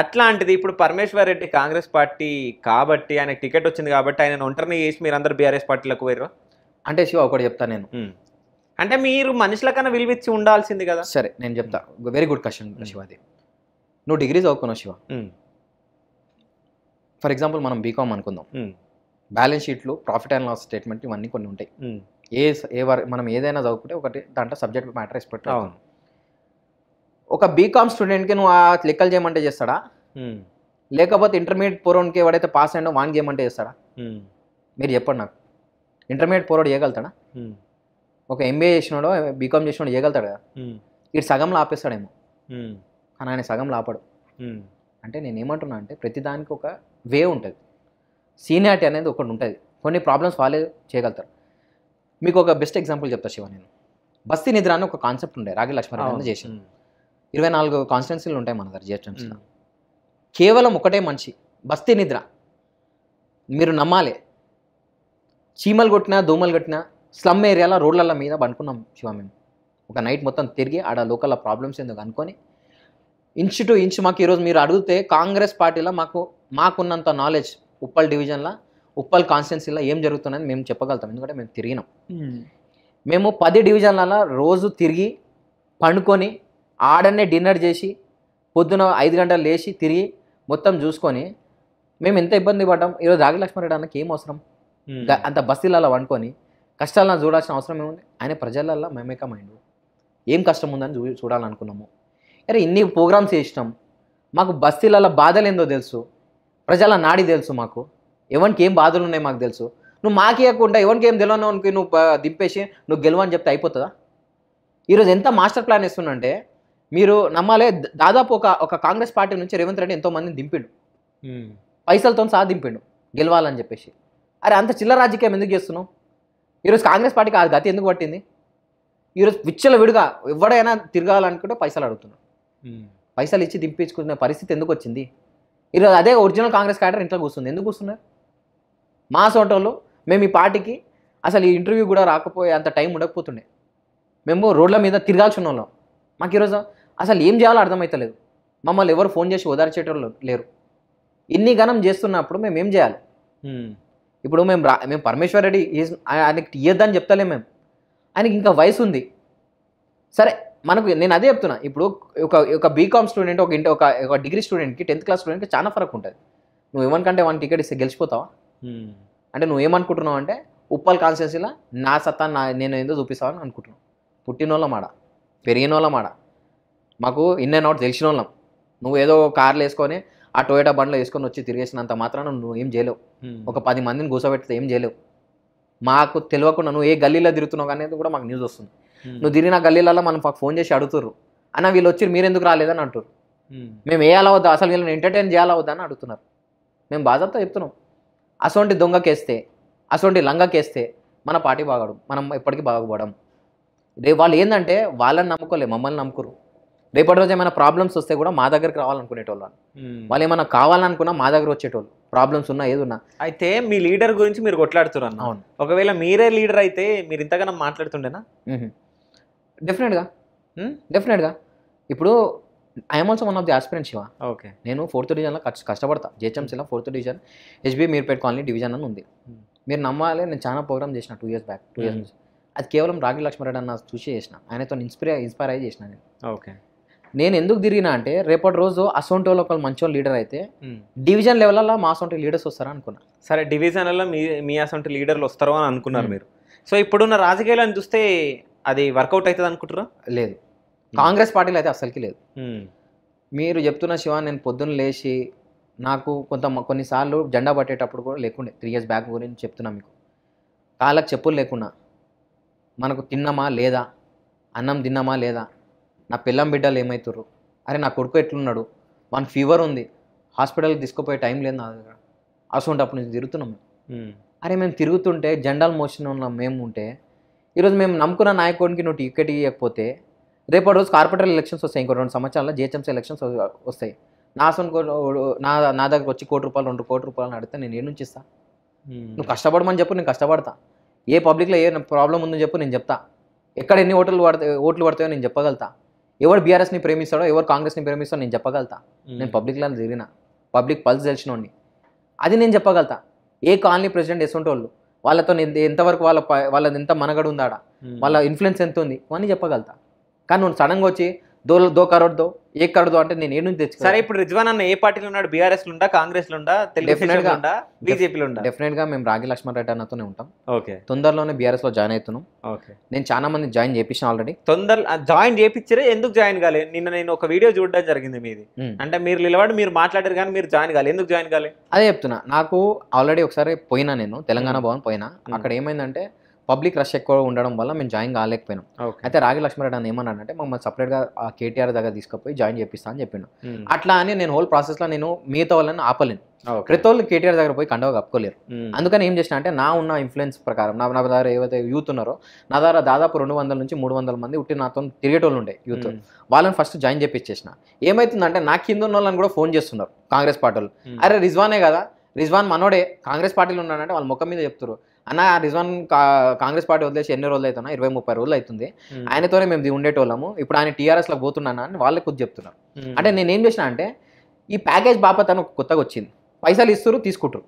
Speaker 3: అట్లాంటిది ఇప్పుడు పరమేశ్వర్ రెడ్డి కాంగ్రెస్ పార్టీ కాబట్టి ఆయనకు టికెట్ వచ్చింది కాబట్టి ఆయన ఒంటరిని చేసి అందరు బీఆర్ఎస్ పార్టీలకు వేరు అంటే శివ ఒకటి చెప్తాను నేను అంటే మీరు మనుషుల కన్నా విలువిచ్చి ఉండాల్సింది కదా సరే నేను చెప్తా వెరీ గుడ్ క్వశ్చన్ అది
Speaker 1: నువ్వు డిగ్రీ చదువుకున్నావు శివ ఫర్ ఎగ్జాంపుల్ మనం బీకామ్ అనుకుందాం బ్యాలెన్స్ షీట్లు ప్రాఫిట్ అండ్ లాస్ స్టేట్మెంట్ ఇవన్నీ కొన్ని ఉంటాయి ఏ ఏ మనం ఏదైనా చదువుకుంటే ఒకటి దాంట్లో సబ్జెక్ట్ మ్యాటర్ ఎక్స్పెక్ట్ అవును ఒక బీకామ్ స్టూడెంట్కి నువ్వు ఆ లెక్కలు చేయమంటే చేస్తాడా లేకపోతే ఇంటర్మీడియట్ పోరోడ్కి ఎవడైతే పాస్ అయినో వాన్ చేయమంటే చేస్తాడా మీరు చెప్పండి నాకు ఇంటర్మీడియట్ పోరోడ్ చేయగలుగుతాడా ఒక ఎంబీఏ చేసినాడో బీకామ్ చేసినాడో చేయగలుగుతాడు కదా ఇటు సగంలో లాపేస్తాడేమో కానీ ఆయన సగంలో ఆపడు అంటే నేను ఏమంటున్నా అంటే ప్రతిదానికి ఒక వే ఉంటుంది సీనియారిటీ అనేది ఒకటి ఉంటుంది కొన్ని ప్రాబ్లమ్స్ వాళ్ళే చేయగలుగుతారు మీకు ఒక బెస్ట్ ఎగ్జాంపుల్ చెప్తా శివ నేను బస్తీ నిద్ర అని ఒక కాన్సెప్ట్ ఉండే రాగి లక్ష్మణరావు చేసింది ఇరవై నాలుగు కాన్స్టిట్యున్సీలు ఉంటాయి మన దగ్గర జిహెచ్ఎంసీలో కేవలం ఒకటే మనిషి బస్తీ నిద్ర మీరు నమ్మాలి చీమలు కొట్టినా దోమలు కొట్టినా స్లమ్ ఏరియాలో రోడ్ల మీద పండుకున్నాం శివ మేము ఒక నైట్ మొత్తం తిరిగి ఆడ లోకల్ ప్రాబ్లమ్స్ ఎందుకు అనుకొని ఇంచ్ టు ఇంచ్ మాకు ఈరోజు మీరు అడిగితే కాంగ్రెస్ పార్టీలో మాకు మాకున్నంత నాలెడ్జ్ ఉప్పల్ డివిజన్లో ఉప్పల్ కాన్స్టిట్యున్సీలో ఏం జరుగుతుందని మేము చెప్పగలుగుతాం ఎందుకంటే మేము తిరిగినాం మేము పది డివిజన్లలో రోజు తిరిగి పండుకొని ఆడనే డిన్నర్ చేసి పొద్దున ఐదు గంటలు లేచి తిరిగి మొత్తం చూసుకొని మేము ఎంత ఇబ్బంది పడ్డాం ఈరోజు రాగలక్ష్మారెడ్డి అన్నకి ఏం అవసరం అంత బస్తీలలో వండుకొని కష్టాలను చూడాల్సిన అవసరం ఏముంది ఆయన ప్రజలల్లో మేమేక మైండ్ ఏం కష్టం ఉందని చూ చూడాలనుకున్నాము అరే ఇన్ని ప్రోగ్రామ్స్ చేసినాం మాకు బస్తీలలో బాధలు ఏందో తెలుసు ప్రజల నాడి తెలుసు మాకు ఎవరికి ఏం బాధలు ఉన్నాయి మాకు తెలుసు నువ్వు మాకేయకుండా ఎవరికి ఏం తెలియను నువ్వు దింపేసి నువ్వు గెలవని చెప్తే అయిపోతుందా ఈరోజు ఎంత మాస్టర్ ప్లాన్ ఇస్తుందంటే మీరు నమ్మాలే దాదాపు ఒక ఒక కాంగ్రెస్ పార్టీ నుంచి రేవంత్ రెడ్డి ఎంతో మందిని దింపిండు పైసలతో సహా దింపిండు గెలవాలని చెప్పేసి అరే అంత చిల్ల రాజకీయం ఎందుకు చేస్తున్నావు ఈరోజు కాంగ్రెస్ పార్టీకి ఆ గతి ఎందుకు పట్టింది ఈరోజు విచ్చల విడుగా ఎవడైనా తిరగాలనుకుంటే పైసలు అడుగుతున్నాడు పైసలు ఇచ్చి దింపించుకునే పరిస్థితి ఎందుకు వచ్చింది ఈరోజు అదే ఒరిజినల్ కాంగ్రెస్ క్యాడర్ ఇంట్లో కూర్చుంది ఎందుకు కూర్చున్నారు మా సోటోలు మేము ఈ పార్టీకి అసలు ఈ ఇంటర్వ్యూ కూడా రాకపోయే అంత టైం ఉండకపోతుండే మేము రోడ్ల మీద తిరగాల్సిన వాళ్ళం మాకు ఈరోజు అసలు ఏం చేయాలో అర్థమవుతలేదు మమ్మల్ని ఎవరు ఫోన్ చేసి ఓదార్చేటోళ్ళు లేరు ఇన్ని గణం చేస్తున్నప్పుడు మేము ఏం చేయాలి ఇప్పుడు మేము రా మేము పరమేశ్వర్ రెడ్డి ఆయనకి తీయద్దని చెప్తలేం మేము ఆయనకి ఇంకా వయసు ఉంది సరే మనకు నేను అదే చెప్తున్నా ఇప్పుడు ఒక ఒక బీకామ్ స్టూడెంట్ ఒక ఇంటి ఒక ఒక డిగ్రీ స్టూడెంట్కి టెన్త్ క్లాస్ స్టూడెంట్కి చాలా ఫరక్ ఉంటుంది నువ్వు ఏమనుకంటే వన్ టికెట్ ఇస్తే గెలిచిపోతావా అంటే నువ్వు ఏమనుకుంటున్నావు అంటే ఉప్పల్ కాన్స్టిట్యున్సీలో నా సత్తా నా నేను ఏందో చూపిస్తావని అనుకుంటున్నావు పుట్టినోళ్ళ మాడ పెరిగినోళ్ళ మాడ మాకు ఇన్ అండ్ అవుట్ తెలిసిన వాళ్ళం నువ్వు ఏదో కార్లు వేసుకొని ఆ టొయోటా బండ్లో వేసుకొని వచ్చి తిరిగేసినంత మాత్రాన నువ్వు ఏం చేయలేవు ఒక పది మందిని కూర్చోబెడితే ఏం చేయలేవు మాకు తెలియకుండా నువ్వు ఏ గల్లీలో తిరుగుతున్నావు అనేది కూడా మాకు న్యూస్ వస్తుంది నువ్వు తిరిగిన గల్లీలలో మనం ఫోన్ చేసి అడుగుతుర్రు అన్న వీళ్ళు వచ్చి మీరు ఎందుకు రాలేదని అంటారు మేము వేయాలా వద్దా అసలు వీళ్ళని ఎంటర్టైన్ చేయాలా వద్దా అని అడుగుతున్నారు మేము బాధతో చెప్తున్నాం అసోంటి దొంగకేస్తే అసోంటి లంగకేస్తే మన పార్టీ బాగాడు మనం ఎప్పటికీ బాగుపడడం రేపు వాళ్ళు ఏంటంటే వాళ్ళని నమ్ముకోలే మమ్మల్ని నమ్ముకోరు రేపటి రోజు ఏమైనా ప్రాబ్లమ్స్ వస్తే కూడా మా దగ్గరకు రావాలనుకునేటోళ్ళు hmm. వాళ్ళు ఏమైనా కావాలనుకున్నా మా దగ్గర వచ్చేటోళ్ళు ప్రాబ్లమ్స్ ఉన్నా ఏదున్నా
Speaker 3: అయితే మీ లీడర్ గురించి మీరు కొట్లాడుతున్నారు అవును ఒకవేళ మీరే లీడర్ అయితే మీరు ఇంతకన్నా మాట్లాడుతుండేనా
Speaker 1: డెఫినెట్గా డెఫినెట్గా hmm? ఇప్పుడు I'm also one of the aspirant Shiva okay నేను ఫోర్త్ డివిజన్లో కష్ట కష్టపడతా జేహెచ్ఎంసీలో fourth division HB Meerpet colony division అని ఉంది hmm. మీరు నమ్మాలి నేను చాలా ప్రోగ్రామ్ చేసిన two years back two years అది కేవలం రాగి లక్ష్మారెడ్డి అన్న చూసి చేసిన ఆయనతో ఇన్స్పైర్ ఇన్స్పైర్ అయ్యి చేసిన నేను ఓకే నేను ఎందుకు తిరిగినా అంటే రేపటి రోజు అసోంటి వాళ్ళు ఒకళ్ళు మంచి లీడర్ అయితే డివిజన్ లెవెల్లో మా అసోంటి లీడర్స్ వస్తారా అనుకున్నా
Speaker 3: సరే డివిజన్లలో మీ మీ అసోంటి లీడర్లు వస్తారు అని అనుకున్నారు మీరు సో ఇప్పుడున్న రాజకీయాలను చూస్తే అది వర్కౌట్ అవుతుంది అనుకుంటారా లేదు కాంగ్రెస్
Speaker 1: పార్టీలో అయితే అసలుకి లేదు మీరు చెప్తున్న శివ నేను పొద్దున్న లేచి నాకు కొంత కొన్నిసార్లు జెండా పట్టేటప్పుడు కూడా లేకుండే త్రీ ఇయర్స్ బ్యాక్ గురించి చెప్తున్నా మీకు కాళ్ళకు చెప్పులు లేకున్నా మనకు తిన్నామా లేదా అన్నం తిన్నామా లేదా నా పిల్లం బిడ్డలు ఏమవుతుర్రు అరే నా కొడుకు ఎట్లున్నాడు వన్ ఫీవర్ ఉంది హాస్పిటల్కి తీసుకుపోయే టైం లేదు నా దగ్గర అసలు అప్పుడు నుంచి తిరుగుతున్నాం అరే మేము తిరుగుతుంటే జెండాల్ మోషన్ ఉన్న మేము ఉంటే ఈరోజు మేము నమ్ముకున్న నాయకుడికి నువ్వు టికెట్ ఇవ్వకపోతే రేపటి రోజు కార్పొరేటర్ ఎలక్షన్స్ వస్తాయి ఇంకో రెండు సంవత్సరాల్లో జిహెచ్ఎంసీ ఎలక్షన్స్ వస్తాయి నా సొంత నా నా దగ్గర వచ్చి కోటి రూపాయలు రెండు కోటి రూపాయలు అడిగితే నేను ఏ నుంచి ఇస్తా నువ్వు కష్టపడమని చెప్పు నేను కష్టపడతా ఏ పబ్లిక్లో ఏ ప్రాబ్లం ఉందని చెప్పు నేను చెప్తా ఎక్కడ ఎన్ని ఓట్లు పడతా ఓట్లు పడతాయో నేను చెప్పగలుగుతా ఎవరు బీఆర్ఎస్ని ప్రేమిస్తాడో ఎవరు కాంగ్రెస్ని ప్రేమిస్తాడో నేను చెప్పగలుగుతా నేను పబ్లిక్లో తిరిగిన పబ్లిక్ పల్స్ తెలిసిన అది నేను చెప్పగలుగుతా ఏ కాలనీ ప్రెసిడెంట్ వాళ్ళు వాళ్ళతో ఎంతవరకు వాళ్ళ వాళ్ళది ఎంత మనగడు ఉందాడా వాళ్ళ ఇన్ఫ్లుయెన్స్ ఎంత ఉంది అని చెప్పగలుగుతా కానీ నువ్వు సడన్గా వచ్చి దో దో కరోడ్ దో ఏ కరోడ్ దో అంటే నేను ఏ నుంచి తెచ్చు సరే
Speaker 3: ఇప్పుడు రిజ్వాన్ అన్న ఏ పార్టీలో ఉన్నాడు బీఆర్ఎస్ లో ఉందా కాంగ్రెస్ లో ఉందా తెలుగుదేశంలో ఉందా బీజేపీలో
Speaker 1: ఉందా డెఫినెట్ గా మేము రాగి లక్ష్మణ్ రెడ్డి అన్నతోనే ఉంటాం ఓకే తొందరలోనే బీఆర్ఎస్ లో జాయిన్ అవుతున్నాం ఓకే నేను చాలా మంది జాయిన్ చేపించాను ఆల్రెడీ
Speaker 3: తొందర జాయిన్ చేపించరే ఎందుకు జాయిన్ కాలే నిన్న నేను ఒక వీడియో చూడడం జరిగింది మీది అంటే మీరు నిలబడి మీరు మాట్లాడారు కానీ మీరు జాయిన్ కాలే ఎందుకు జాయిన్ కాలే
Speaker 1: అదే చెప్తున్నా నాకు ఆల్రెడీ ఒకసారి పోయినా నేను తెలంగాణ భవన్ పోయినా అక్కడ ఏమైందంటే పబ్లిక్ రష్ ఎక్కువ ఉండడం వల్ల మేము జాయిన్ కాలేకపోయినాం అయితే రాగి లక్ష్మీరెడ్డి అని ఏమన్నాడంటే మమ్మల్ని సపరేట్గా కేటీఆర్ దగ్గర తీసుకుపోయి జాయిన్ చేపిస్తా అని చెప్పిండు అట్లా అని నేను హోల్ ప్రాసెస్లో నేను మిగతా వాళ్ళని ఆపలేను ప్రతి వాళ్ళు కేటీఆర్ దగ్గర పోయి కండవ కప్పుకోలేరు అందుకని ఏం చేసిన అంటే నా ఉన్న ఇన్ఫ్లుయెన్స్ ప్రకారం నా నా దగ్గర ఏవైతే యూత్ ఉన్నారో నా దగ్గర దాదాపు రెండు వందల నుంచి మూడు వందల మంది ఉట్టి నాతో తిరిగేటోళ్ళు ఉండే యూత్ వాళ్ళని ఫస్ట్ జాయిన్ చేపించేసిన ఏమైతుందంటే నా కింద ఉన్న వాళ్ళని కూడా ఫోన్ చేస్తున్నారు కాంగ్రెస్ పార్టీ అరే రిజ్వానే కదా రిజ్వాన్ మనోడే కాంగ్రెస్ పార్టీలో ఉన్నాడంటే వాళ్ళ ముఖం మీద చెప్తారు అన్న రిజ్వాన్ కాంగ్రెస్ పార్టీ వదిలేసి ఎన్ని రోజులు అవుతున్నా ఇరవై ముప్పై రోజులు అవుతుంది ఆయనతోనే మేము ఉండేటోళ్ళము ఇప్పుడు ఆయన లో పోతున్నాను అని వాళ్ళకి కొద్ది చెప్తున్నారు అంటే నేను ఏం చేసిన అంటే ఈ ప్యాకేజ్ బాప తను కొత్తగా వచ్చింది పైసలు ఇస్తారు తీసుకుంటారు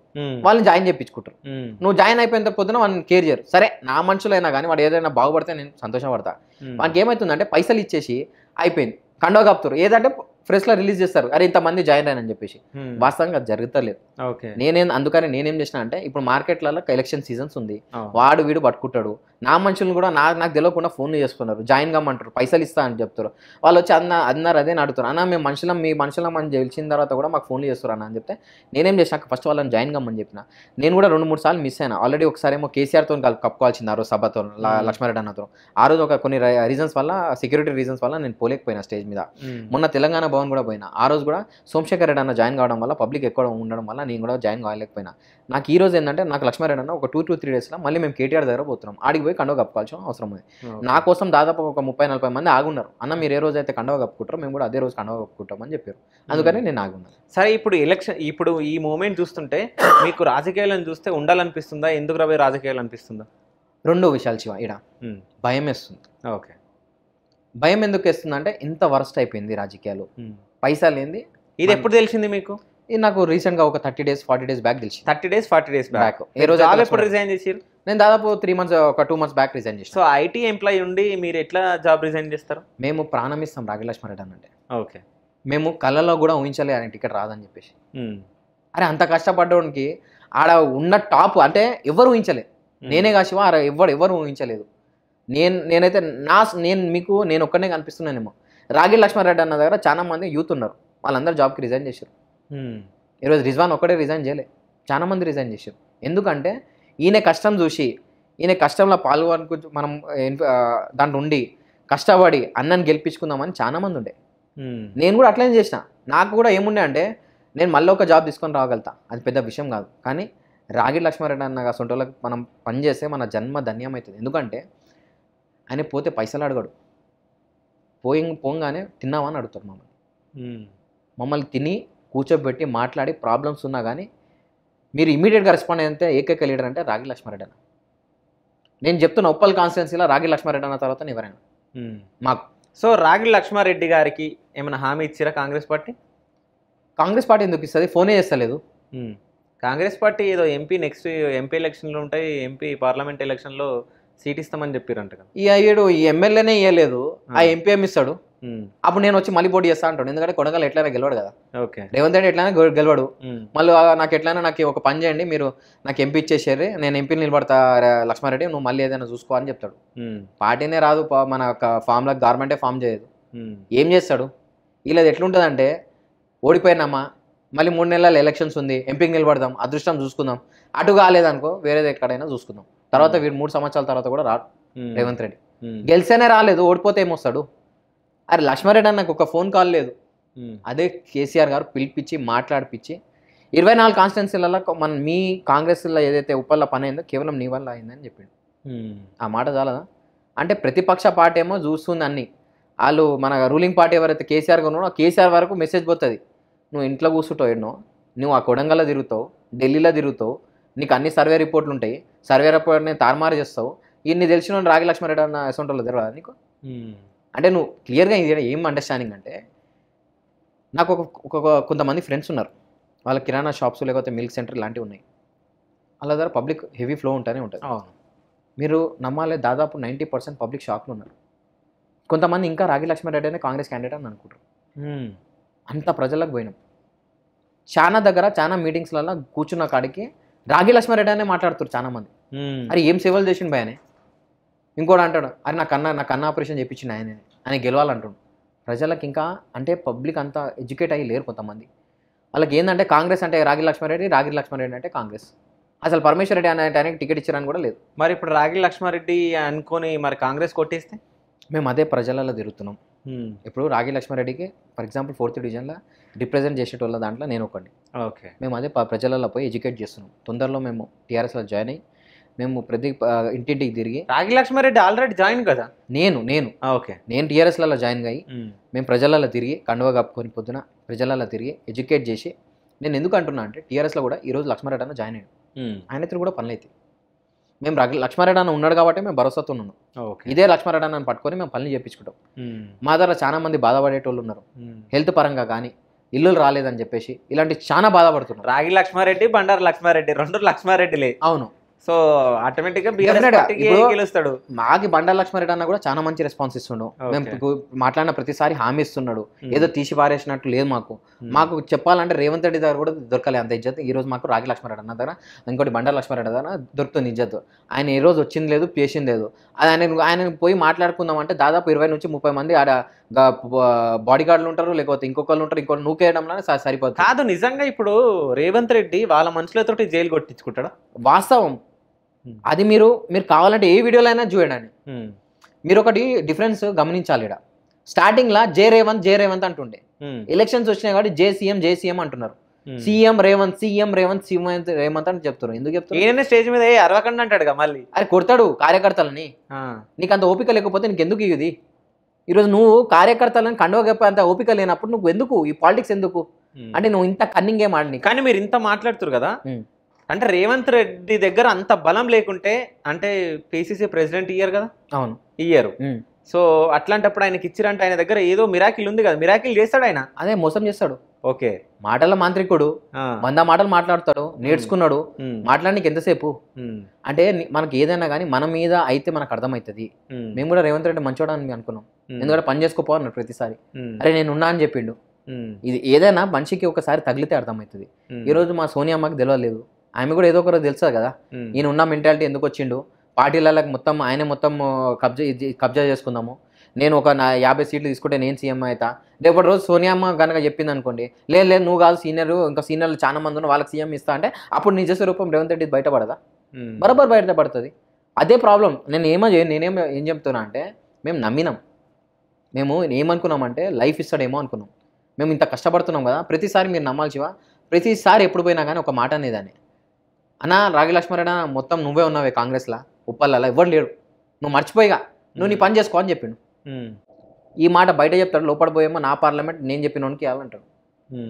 Speaker 1: వాళ్ళని జాయిన్ చేయించుకుంటారు నువ్వు జాయిన్ అయిపోయిన పొద్దున వాళ్ళని కేర్ చేయరు సరే నా మనుషులైనా కానీ వాడు ఏదైనా బాగుపడితే నేను సంతోషపడతా వానికి ఏమవుతుందంటే పైసలు ఇచ్చేసి అయిపోయింది కండో కప్తారు ఏదంటే ఫ్రెష్లో రిలీజ్ చేస్తారు అరే ఇంతమంది జాయిన్ అయ్యని చెప్పేసి వాస్తవంగా జరుగుతలేదు నేనేం అందుకని నేనేం చేసిన అంటే ఇప్పుడు మార్కెట్లలో ఎలక్షన్ సీజన్స్ ఉంది వాడు వీడు పట్టుకుంటాడు నా మనుషులు కూడా నా నాకు తెలియకుండా ఫోన్ చేసుకున్నారు జాయిన్ కమ్మంటారు పైసలు ఇస్తా అని చెప్తారు వాళ్ళు వచ్చి అన్న అన్నారు అదే అడుగుతారు అన్న మేము మనుషులం మీ మనుషులం అని గెలిచిన తర్వాత కూడా మాకు ఫోన్లు చేస్తారు అన్న అని చెప్తే నేనేం చేసినాక ఫస్ట్ వాళ్ళని జాయిన్ కమ్మని చెప్పిన నేను కూడా రెండు మూడు సార్లు మిస్ అయినా ఆల్రెడీ ఒకసారి ఏమో కేసీఆర్తో కప్పుకోవాల్సింది ఆ రోజు సభతో లక్ష్మారెడ్డి అన్నతో ఆ రోజు ఒక కొన్ని రీజన్స్ వల్ల సెక్యూరిటీ రీజన్స్ వల్ల నేను పోలేకపోయినా స్టేజ్ మీద మొన్న తెలంగాణ భవన్ కూడా పోయినా ఆ రోజు కూడా సోమశేఖర్ రెడ్డి అన్న జాయిన్ కావడం వల్ల పబ్లిక్ ఎక్కువ ఉండడం వల్ల నేను కూడా జాయిన్ కాలేకపోయినా నాకు ఈ రోజు ఏంటంటే నాకు లక్ష్మారెడ్డి అన్న ఒక టూ టూ త్రీ డేస్లో మళ్ళీ మేము కేటీఆర్ దగ్గర పోతున్నాం ఆడికి పోయి కండవ కప్పుకోవాల్సిన అవసరం ఉంది నా కోసం దాదాపు ఒక ముప్పై నలభై మంది ఆగున్నారు అన్న మీరు ఏ రోజు అయితే కండవ కప్పుకుంటారో మేము కూడా అదే రోజు కండవ కప్పుకుంటాం అని చెప్పారు అందుకని నేను ఆగున్నాను
Speaker 3: సరే ఇప్పుడు ఎలక్షన్ ఇప్పుడు ఈ మూమెంట్ చూస్తుంటే మీకు రాజకీయాలను చూస్తే ఉండాలనిపిస్తుందా ఎందుకు రాబోయే రాజకీయాలు అనిపిస్తుందా
Speaker 1: రెండో విషయాలు చివా ఇడ భయం వేస్తుంది ఓకే భయం ఎందుకు వేస్తుంది అంటే ఇంత వరస్ట్ అయిపోయింది రాజకీయాలు పైసా లేనిది ఇది ఎప్పుడు తెలిసింది మీకు ఇది నాకు రీసెంట్ గా ఒక thirty days forty days back తెలిసి thirty days forty days back
Speaker 3: ఈ రోజు ఎప్పుడు రిజైన్
Speaker 1: చేసారు నేను దాదాపు త్రీ మంత్స్ ఒక టూ మంత్స్ బ్యాక్ రిజైన్ చేసి సో ఐటీ ఎంప్లాయ్ ఉండి
Speaker 3: మీరు ఎట్లా జాబ్ రిజైన్ చేస్తారు
Speaker 1: మేము ప్రాణం ఇస్తాం రాగిలక్ష్మారెడ్డి అని అంటే ఓకే మేము కళ్ళలో కూడా ఊహించాలి అని టికెట్ రాదని చెప్పేసి అరే అంత కష్టపడ్డానికి ఆడ ఉన్న టాప్ అంటే ఎవరు ఊహించలే నేనే కాసివా అరే ఎవరు ఎవరు ఊహించలేదు నేను నేనైతే నా నేను మీకు నేను ఒక్కనే కనిపిస్తున్నానేమో రాగి లక్ష్మారెడ్డి అన్న దగ్గర చాలా మంది యూత్ ఉన్నారు వాళ్ళందరూ జాబ్కి రిజైన్ చేశారు ఈరోజు రిజ్వాన్ ఒక్కడే రిజైన్ చేయలే చాలా మంది రిజైన్ చేశారు ఎందుకంటే ఈయన కష్టం చూసి ఈయన కష్టంలో పాల్గొనుకు మనం దాంట్లో ఉండి కష్టపడి అన్నని గెలిపించుకుందామని చాలా మంది ఉండే నేను కూడా అట్లనే చేసిన నాకు కూడా ఏముండే అంటే నేను మళ్ళీ ఒక జాబ్ తీసుకొని రాగలుగుతా అది పెద్ద విషయం కాదు కానీ రాగి లక్ష్మారెడ్డి అన్న సొంటోళ్ళకి మనం పనిచేస్తే మన జన్మ ధన్యం అవుతుంది ఎందుకంటే ఆయన పోతే పైసలు అడగడు పోయి పోగానే తిన్నావా అని అడుగుతాడు
Speaker 2: మమ్మల్ని
Speaker 1: మమ్మల్ని తిని కూర్చోబెట్టి మాట్లాడి ప్రాబ్లమ్స్ ఉన్నా కానీ మీరు ఇమీడియట్గా రెస్పాండ్ అయితే
Speaker 3: ఏకైక లీడర్ అంటే రాగి లక్ష్మారెడ్డి అన్న నేను చెప్తున్న ఉప్పల్ కాన్స్టిట్యున్సీలో రాగి లక్ష్మారెడ్డి అన్న తర్వాత ఎవరైనా మాకు సో రాగి లక్ష్మారెడ్డి గారికి ఏమైనా హామీ ఇచ్చారా కాంగ్రెస్ పార్టీ
Speaker 1: కాంగ్రెస్ పార్టీ ఎందుకు ఇస్తుంది ఫోనే చేస్తలేదు
Speaker 3: కాంగ్రెస్ పార్టీ ఏదో ఎంపీ నెక్స్ట్ ఎంపీ ఎలక్షన్లు ఉంటాయి ఎంపీ పార్లమెంట్ ఎలక్షన్లో సీట్ ఇస్తామని చెప్పారంట
Speaker 1: ఈ అయ్యాడు ఈ ఎమ్మెల్యేనే ఇవ్వలేదు ఆ ఎంపీ ఏమి ఇస్తాడు అప్పుడు నేను వచ్చి మళ్ళీ పోటీ చేస్తా అంటాడు ఎందుకంటే కొడంగల్ ఎట్లయినా గెలవడు కదా ఓకే రేవంత్ రెడ్డి ఎట్లయినా గెలవడు మళ్ళీ నాకు ఎట్లయినా నాకు ఒక పని చేయండి మీరు నాకు ఎంపీ ఇచ్చేసారు నేను ఎంపీ నిలబడతా లక్ష్మారెడ్డి నువ్వు మళ్ళీ ఏదైనా చూసుకో అని చెప్తాడు పార్టీనే రాదు మన ఫామ్లో గవర్నమెంటే ఫామ్ చేయదు ఏం చేస్తాడు ఇలా ఎట్లుంటుందంటే ఓడిపోయినామా మళ్ళీ మూడు నెలల ఎలక్షన్స్ ఉంది ఎంపీకి నిలబడదాం అదృష్టం చూసుకుందాం అటు కాలేదనుకో వేరేది ఎక్కడైనా చూసుకుందాం తర్వాత hmm. వీడు మూడు సంవత్సరాల తర్వాత కూడా రాడు hmm. రేవంత్ రెడ్డి hmm. గెలిసేనే రాలేదు ఓడిపోతే ఏమొస్తాడు అరే లక్ష్మారెడ్డి అన్న నాకు ఒక ఫోన్ కాల్ లేదు అదే కేసీఆర్ గారు పిలిపించి మాట్లాడిపించి ఇరవై నాలుగు కాన్స్టిట్యున్సీలలో మన మీ కాంగ్రెస్లో ఏదైతే ఉప్పల్ల పని అయిందో కేవలం నీ వల్ల అయిందని చెప్పిండు ఆ మాట చాలదా అంటే ప్రతిపక్ష పార్టీ ఏమో చూస్తుంది అన్ని వాళ్ళు మన రూలింగ్ పార్టీ ఎవరైతే కేసీఆర్ ఉన్నాడో కేసీఆర్ వరకు మెసేజ్ పోతుంది నువ్వు ఇంట్లో కూర్చుంటావు ఎన్నో నువ్వు ఆ కొడంగల్లో తిరుగుతావు ఢిల్లీలో తిరుగుతావు నీకు అన్ని సర్వే రిపోర్ట్లు ఉంటాయి సర్వే రిపోర్ట్ని తారుమారు చేస్తావు ఇన్ని తెలిసిన రాగి లక్ష్మణరెడ్డి అన్న అసౌంట్లో తెలియదా నీకు అంటే నువ్వు క్లియర్గా ఇది ఏం అండర్స్టాండింగ్ అంటే నాకు ఒక కొంతమంది ఫ్రెండ్స్ ఉన్నారు వాళ్ళ కిరాణా షాప్స్ లేకపోతే మిల్క్ సెంటర్ లాంటివి ఉన్నాయి అలా ద్వారా పబ్లిక్ హెవీ ఫ్లో ఉంటూనే ఉంటుంది అవును మీరు నమ్మాలే దాదాపు నైంటీ పర్సెంట్ పబ్లిక్ షాక్లో ఉన్నారు కొంతమంది ఇంకా రాగి లక్ష్మణరెడ్డి అనే కాంగ్రెస్ క్యాండిడేట్ అని అనుకుంటారు అంత ప్రజలకు పోయినాం చాలా దగ్గర చాలా మీటింగ్స్లలో కూర్చున్న కాడికి రాగి లక్ష్మారెడ్డి అనే మాట్లాడుతారు చాలా మంది అరే ఏం సేవలు చేసిండు భయనే ఇంకోటి అంటాడు అరే నా కన్నా నా కన్నా ఆపరేషన్ చేయించిన ఆయన ఆయన గెలవాలంటాడు ప్రజలకు ఇంకా అంటే పబ్లిక్ అంతా ఎడ్యుకేట్ అయ్యి లేరు కొంతమంది వాళ్ళకి ఏంటంటే కాంగ్రెస్ అంటే రాగి లక్ష్మారెడ్డి రాగి లక్ష్మారెడ్డి అంటే కాంగ్రెస్ అసలు పరమేశ్వర రెడ్డి అనే టైంకి టికెట్ ఇచ్చారని కూడా లేదు
Speaker 3: మరి ఇప్పుడు రాగి లక్ష్మారెడ్డి అనుకొని మరి కాంగ్రెస్ కొట్టేస్తే
Speaker 1: మేము అదే ప్రజలలో తిరుగుతున్నాం ఇప్పుడు రాగి లక్ష్మారెడ్డికి ఫర్ ఎగ్జాంపుల్ ఫోర్త్ డివిజన్లో రిప్రజెంట్ చేసేటోళ్ళ దాంట్లో నేను ఒకటి ఓకే మేము అదే ప్రజలలో పోయి ఎడ్యుకేట్ చేస్తున్నాం తొందరలో మేము టీఆర్ఎస్లో జాయిన్ అయ్యి మేము ప్రతి ఇంటింటికి తిరిగి రాగి లక్ష్మారెడ్డి ఆల్రెడీ జాయిన్ కదా నేను నేను ఓకే నేను టీఆర్ఎస్లలో జాయిన్ అయ్యి మేము ప్రజలలో తిరిగి కండువ కప్పుకొని పొద్దున ప్రజలలో తిరిగి ఎడ్యుకేట్ చేసి నేను ఎందుకు అంటున్నా అంటే టీఆర్ఎస్లో కూడా ఈరోజు లక్ష్మారెడ్డి అన్న జాయిన్ అయ్యాడు ఆయన కూడా పనులు అయితే మేము లక్ష్మారాయణ అన్న ఉన్నాడు కాబట్టి మేము భరోసాతో ఉన్నాం ఇదే లక్ష్మారాయణ అన్నని పట్టుకొని మేము పనులు చేయించుకుంటాం మా దగ్గర చాలా మంది బాధపడేటోళ్ళు ఉన్నారు హెల్త్ పరంగా కానీ ఇల్లు
Speaker 3: రాలేదని చెప్పేసి ఇలాంటి చాలా బాధపడుతున్నారు రాగి లక్ష్మారెడ్డి బండారు లక్ష్మారెడ్డి రెండు లక్ష్మారెడ్డిలే అవును సో ఆటోమేటిక్ గా
Speaker 1: గెలుస్తాడు మాకి బండల లక్ష్మారెడ్డి అన్న కూడా చాలా మంచి రెస్పాన్స్ ఇస్తుండు మేము మాట్లాడిన ప్రతిసారి హామీ ఇస్తున్నాడు ఏదో తీసి పారేసినట్టు లేదు మాకు మాకు చెప్పాలంటే రేవంత్ రెడ్డి దగ్గర కూడా దొరకలే అంత ఇజ్జత్ ఈ రోజు మాకు రాగి లక్ష్మారెడ్డి అన్న దగ్గర ఇంకోటి బండల లక్ష్మారెడ్డి దగ్గర దొరుకుతుంది ఇజ్జత్ ఆయన ఏ రోజు వచ్చింది లేదు పేసింది లేదు అది ఆయన ఆయన పోయి మాట్లాడుకుందాం అంటే దాదాపు ఇరవై నుంచి ముప్పై మంది ఆడ బాడీ గార్డులు ఉంటారు లేకపోతే ఇంకొకళ్ళు ఉంటారు ఇంకోటి నూకేయడంలోనే సరిపోతుంది కాదు నిజంగా ఇప్పుడు రేవంత్ రెడ్డి వాళ్ళ మనుషులతో జైలు కొట్టించుకుంటాడు వాస్తవం Hmm. అది మీరు మీరు కావాలంటే ఏ వీడియోలో అయినా చూడండి మీరు ఒకటి డిఫరెన్స్ గమనించాలి ఇక్కడ స్టార్టింగ్ లా జే రేవంత్ జే రేవంత్ అంటుండే ఎలక్షన్స్ hmm. వచ్చినాయి కాబట్టి జే సీఎం జే సీఎం అంటున్నారు CM Revanth CM Revanth CM Revanth అని చెప్తారు ఎందుకు చెప్తారు స్టేజ్ మీద అరవకండి అంటాడు మళ్ళీ అరే కొడతాడు కార్యకర్తలని నీకు అంత ఓపిక లేకపోతే నీకు ఎందుకు ఇది ఈరోజు నువ్వు కార్యకర్తలను కండవ అంత ఓపిక లేనప్పుడు నువ్వు ఎందుకు ఈ పాలిటిక్స్ ఎందుకు
Speaker 3: hmm. అంటే నువ్వు ఇంత కన్నింగ్ ఏం ఆడని కానీ మీరు ఇంత మాట్లాడుతురు కదా అంటే రేవంత్ రెడ్డి దగ్గర అంత బలం లేకుంటే అంటే పిసిసి ప్రెసిడెంట్ ఇయ్యారు కదా అవును ఇయ్యారు సో అట్లాంటప్పుడు ఆయనకి ఇచ్చిరంటే ఆయన దగ్గర ఏదో మిరాకిల్ ఉంది కదా మిరాకిల్ చేస్తాడు ఆయన అదే మోసం చేస్తాడు ఓకే
Speaker 1: మాటల మాంత్రికుడు వంద మాటలు మాట్లాడతాడు నేర్చుకున్నాడు మాట్లాడడానికి ఎంతసేపు అంటే మనకి ఏదైనా కానీ మన మీద అయితే మనకు అర్థమవుతుంది మేము కూడా రేవంత్ రెడ్డి మంచోడని అని అనుకున్నాం ఎందుకంటే పని చేసుకోపో ప్రతిసారి అరే నేను ఉన్నా అని చెప్పిండు ఇది ఏదైనా మనిషికి ఒకసారి తగిలితే అర్థమవుతుంది రోజు మా సోనియా అమ్మకి తెలియలేదు ఆమె కూడా ఏదో ఒకరోజు తెలుసు కదా ఈయన ఉన్న మెంటాలిటీ ఎందుకు వచ్చిండు పార్టీలకు మొత్తం ఆయనే మొత్తం కబ్జా కబ్జా చేసుకుందాము నేను ఒక నా యాభై సీట్లు తీసుకుంటే నేను సీఎం అవుతా రేపటి రోజు అమ్మ కనుక చెప్పింది అనుకోండి లేదు లేదు నువ్వు కాదు సీనియర్ ఇంకా సీనియర్లు చాలా మంది ఉన్న వాళ్ళకి సీఎం ఇస్తా అంటే అప్పుడు నిజ స్వరూపం రేవంత్ రెడ్డి బయటపడదా బరబర్ బయటపడుతుంది అదే ప్రాబ్లం నేను ఏమో నేనేం ఏం చెప్తున్నా అంటే మేము నమ్మినాం మేము ఏమనుకున్నామంటే లైఫ్ ఇస్తాడేమో అనుకున్నాం మేము ఇంత కష్టపడుతున్నాం కదా ప్రతిసారి మీరు నమ్మాల్సివా ప్రతిసారి ఎప్పుడు పోయినా కానీ ఒక మాట అనేదాన్ని అన్న రాగి లక్ష్మారాయణ మొత్తం నువ్వే ఉన్నావే కాంగ్రెస్లో ఉప్పల్లా ఎవరు లేడు నువ్వు మర్చిపోయిగా నువ్వు నీ పని చేసుకో అని చెప్పిండు ఈ మాట బయట చెప్తాడు లోపడిపోయేమో నా పార్లమెంట్ నేను చెప్పినోనికి వెళ్ళాలంటాడు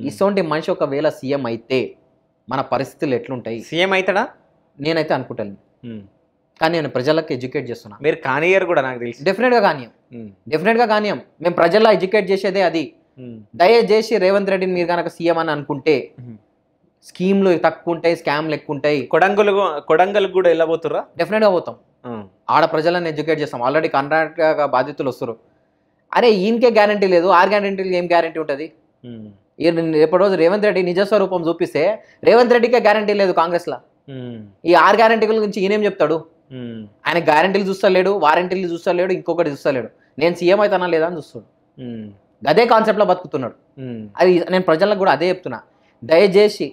Speaker 1: ఇసోంటి మనిషి ఒకవేళ సీఎం అయితే మన పరిస్థితులు ఎట్లుంటాయి సీఎం అవుతాడా నేనైతే అనుకుంటాను కానీ నేను ప్రజలకు ఎడ్యుకేట్ చేస్తున్నా మీరు కానియర్ కూడా నాకు తెలుసు డెఫినెట్గా కానియం డెఫినెట్గా కానియం మేము ప్రజల్లో ఎడ్యుకేట్ చేసేదే అది దయచేసి రేవంత్ రెడ్డిని మీరు కనుక సీఎం అని అనుకుంటే స్కీమ్లు తక్కువ ఉంటాయి స్కామ్లు ఎక్కువ ఉంటాయి కొడంగులు
Speaker 3: కొడంగులు కూడా వెళ్ళబోతుర్రా
Speaker 1: డెఫినెట్గా పోతాం ఆడ ప్రజలను ఎడ్యుకేట్ చేస్తాం ఆల్రెడీ కర్ణాటక బాధితులు వస్తారు అరే ఈయనకే గ్యారంటీ లేదు ఆరు గ్యారంటీలు ఏం గ్యారంటీ ఉంటుంది రేపటి రోజు రేవంత్ రెడ్డి నిజ స్వరూపం చూపిస్తే రేవంత్ రెడ్డికే గ్యారంటీ లేదు కాంగ్రెస్లో ఈ ఆరు గ్యారంటీల గురించి ఈయనేం చెప్తాడు ఆయన గ్యారంటీలు చూస్తలేడు వారంటీలు చూస్తలేడు ఇంకొకటి చూస్తలేడు నేను సీఎం అవుతానా లేదా అని చూస్తాడు అదే కాన్సెప్ట్లో బతుకుతున్నాడు అది నేను ప్రజలకు కూడా అదే చెప్తున్నా దయచేసి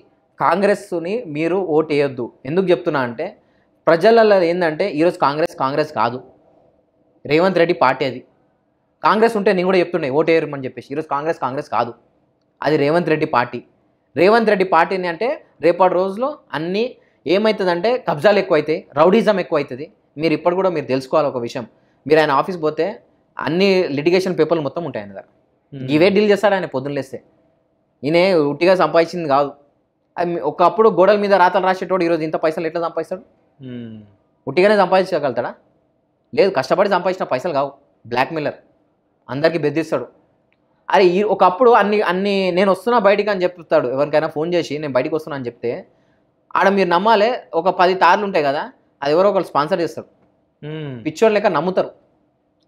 Speaker 1: కాంగ్రెస్ని మీరు ఓటు వేయొద్దు ఎందుకు చెప్తున్నా అంటే ప్రజలలో ఏంటంటే ఈరోజు కాంగ్రెస్ కాంగ్రెస్ కాదు రేవంత్ రెడ్డి పార్టీ అది కాంగ్రెస్ ఉంటే నేను కూడా చెప్తుండే ఓటు అని చెప్పేసి ఈరోజు కాంగ్రెస్ కాంగ్రెస్ కాదు అది రేవంత్ రెడ్డి పార్టీ రేవంత్ రెడ్డి పార్టీని అంటే రేపటి రోజులో అన్నీ ఏమవుతుందంటే కబ్జాలు ఎక్కువైతాయి రౌడీజం అవుతుంది మీరు ఇప్పుడు కూడా మీరు తెలుసుకోవాలి ఒక విషయం మీరు ఆయన ఆఫీస్ పోతే అన్ని లిటిగేషన్ పేపర్లు మొత్తం ఉంటాయి ఆయన
Speaker 2: దగ్గర
Speaker 1: ఇవే డీల్ చేస్తాడు ఆయన పొద్దున్న లేస్తే ఈయన ఉట్టిగా సంపాదించింది కాదు ఒకప్పుడు గోడల మీద రాతలు రాసేటోడు ఈరోజు ఇంత పైసలు ఎట్లా సంపాదిస్తాడు ఉట్టిగానే సంపాదించగలుగుతాడా లేదు కష్టపడి సంపాదించిన పైసలు కావు బ్లాక్ మిల్లర్ అందరికీ బెదిరిస్తాడు అరే ఈ ఒకప్పుడు అన్ని అన్ని నేను వస్తున్నా బయటికి అని చెప్తాడు ఎవరికైనా ఫోన్ చేసి నేను బయటికి వస్తున్నా అని చెప్తే ఆడ మీరు నమ్మాలే ఒక పది తార్లు ఉంటాయి కదా అది ఎవరో ఒకరు స్పాన్సర్ చేస్తారు పిచ్చోళ్ళు లేక నమ్ముతారు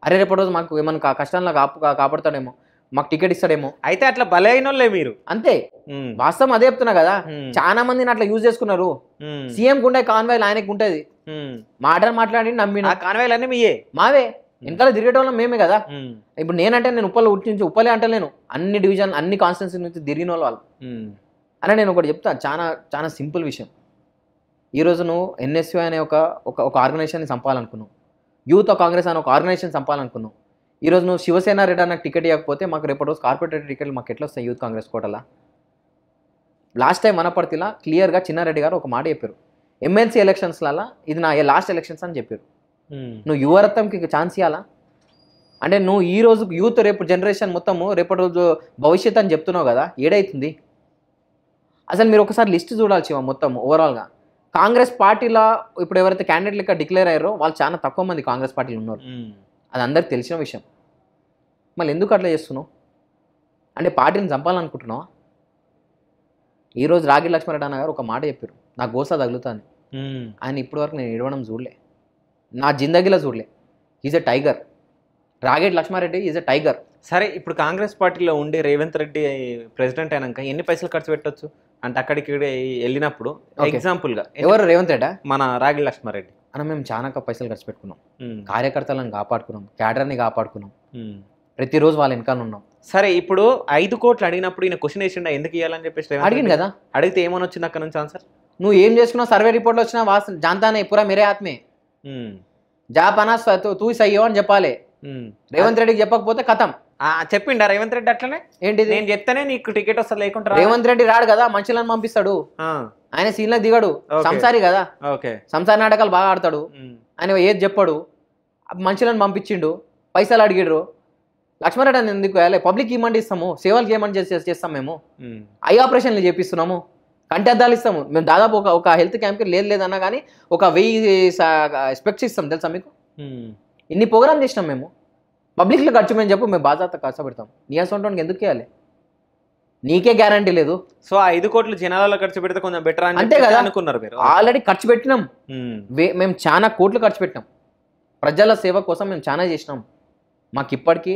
Speaker 1: అరే రేపటి రోజు మాకు ఏమన్నా కష్టాలను కాపు కాపాడతాడేమో మాకు టికెట్ ఇస్తాడేమో అయితే అట్లా వాళ్ళే మీరు అంతే వాస్తవం అదే చెప్తున్నా కదా చాలా మందిని అట్లా యూజ్ చేసుకున్నారు సీఎం గుండే కాన్వాయ్లు ఆయనకు ఉంటది మాటలు మాట్లాడి నమ్మి కాన్వాయ్లు అన్నీ మీయే మావే వెనకాల తిరిగేటోళ్ళం మేమే కదా ఇప్పుడు నేనంటే నేను ఉప్పలు నుంచి ఉప్పలే అంటలేను అన్ని డివిజన్ అన్ని కాన్స్టెన్సీ నుంచి తిరిగిన వాళ్ళు అని నేను ఒకటి చెప్తా చాలా చాలా సింపుల్ విషయం ఈరోజు నువ్వు ఎన్ఎస్యూ అనే ఒక ఒక ఆర్గనైజేషన్ సంపాలనుకున్నావు యూత్ కాంగ్రెస్ అనే ఒక ఆర్గనైజేషన్ సంపాలనుకున్నావు ఈరోజు నువ్వు శివసేన రెడ్డా నాకు టికెట్ ఇవ్వకపోతే మాకు రేపటి రోజు కార్పొరేటర్ టికెట్లు మాకు ఎట్లా వస్తాయి యూత్ కాంగ్రెస్ కోటలా లాస్ట్ టైం మనపర్తిలా క్లియర్గా చిన్నారెడ్డి గారు ఒక మాట చెప్పారు ఎమ్మెల్సీ ఎలక్షన్స్లలో ఇది నా లాస్ట్ ఎలక్షన్స్ అని చెప్పారు నువ్వు యువరత్వంకి ఛాన్స్ ఇవ్వాలా అంటే నువ్వు ఈ రోజు యూత్ రేపు జనరేషన్ మొత్తము రేపటి రోజు భవిష్యత్ అని చెప్తున్నావు కదా ఏడైతుంది అసలు మీరు ఒకసారి లిస్ట్ చూడాల్సి మొత్తం ఓవరాల్గా కాంగ్రెస్ పార్టీలో ఇప్పుడు ఎవరైతే క్యాండిడేట్ లెక్క డిక్లేర్ అయ్యారో వాళ్ళు చాలా తక్కువ మంది కాంగ్రెస్ పార్టీలు ఉన్నారు అది అందరికి తెలిసిన విషయం మళ్ళీ ఎందుకు అట్లా చేస్తున్నావు అంటే పార్టీని చంపాలనుకుంటున్నావా ఈరోజు రాగి లక్ష్మీరెడ్డి గారు ఒక మాట చెప్పారు నా గోసా తగులుతాను ఆయన
Speaker 3: ఇప్పటివరకు నేను ఇడవడం చూడలే నా జిందగీలో చూడలే ఈజ్ ఎ టైగర్ రాగేటి లక్ష్మారెడ్డి ఈజ్ ఎ టైగర్ సరే ఇప్పుడు కాంగ్రెస్ పార్టీలో ఉండే రేవంత్ రెడ్డి ప్రెసిడెంట్ అయినాక ఎన్ని పైసలు ఖర్చు పెట్టవచ్చు అంటే అక్కడికి వెళ్ళినప్పుడు ఎగ్జాంపుల్గా ఎవరు రేవంత్ రెడ్డా మన రాగి లక్ష్మారెడ్డి
Speaker 1: అని మేము చాలా పైసలు ఖర్చు పెట్టుకున్నాం కార్యకర్తలను కాపాడుకున్నాం క్యాడర్ని కాపాడుకున్నాం ప్రతిరోజు వాళ్ళ వెనకాల ఉన్నాం సరే
Speaker 3: ఇప్పుడు ఐదు కోట్లు అడిగినప్పుడు ఈయన క్వశ్చన్ వేసిండా ఎందుకు ఇవ్వాలని చెప్పేసి అడిగింది కదా అడిగితే ఏమని వచ్చింది అక్కడ నుంచి ఆన్సర్
Speaker 1: నువ్వు ఏం చేసుకున్నావు సర్వే రిపోర్ట్లో వచ్చినా వాస జాంతానే పురా మీరే ఆత్మే జాపనా తూ సయ్యో అని చెప్పాలి రేవంత్
Speaker 3: రెడ్డికి చెప్పకపోతే కథం చెప్పిండ రేవంత్ రెడ్డి అట్లనే ఏంటి నేను చెప్తేనే నీకు టికెట్ వస్తా లేకుంటా రేవంత్ రెడ్డి
Speaker 1: రాడు కదా మంచిలను పంపిస్తాడు ఆయన సీన్ లో దిగడు సంసారి కదా ఓకే సంసార నాటకాలు బాగా ఆడతాడు ఆయన ఏది చెప్పాడు మంచిలను పంపించిండు పైసలు అడిగిడ్రు లక్ష్మణరెడ్డి అని ఎందుకు వేయాలి పబ్లిక్ ఇవ్వండి ఇస్తాము సేవలకి ఏమంటే చేస్తాం మేము ఐ ఆపరేషన్లు చేపిస్తున్నాము కంటి అద్దాలు ఇస్తాము మేము దాదాపు ఒక ఒక హెల్త్ క్యాంప్కి లేదు లేదన్నా కానీ ఒక వెయ్యి ఎక్స్పెక్ట్స్ ఇస్తాం తెలుసా మీకు ఇన్ని ప్రోగ్రామ్ చేసినాం మేము పబ్లిక్లో ఖర్చు మేము చెప్పు మేము బాధ్యత కష్టపడతాం పెడతాం నీ అసొంటోనికి ఎందుకు చేయాలి నీకే గ్యారంటీ లేదు
Speaker 3: సో ఐదు కోట్లు జనాలలో ఖర్చు పెడితే కొంచెం బెటర్ అంతే కదా అనుకున్నారు మీరు
Speaker 1: ఆల్రెడీ ఖర్చు పెట్టినాం మేము చాలా కోట్లు ఖర్చు పెట్టినాం ప్రజల సేవ కోసం మేము చాలా చేసినాం మాకు ఇప్పటికీ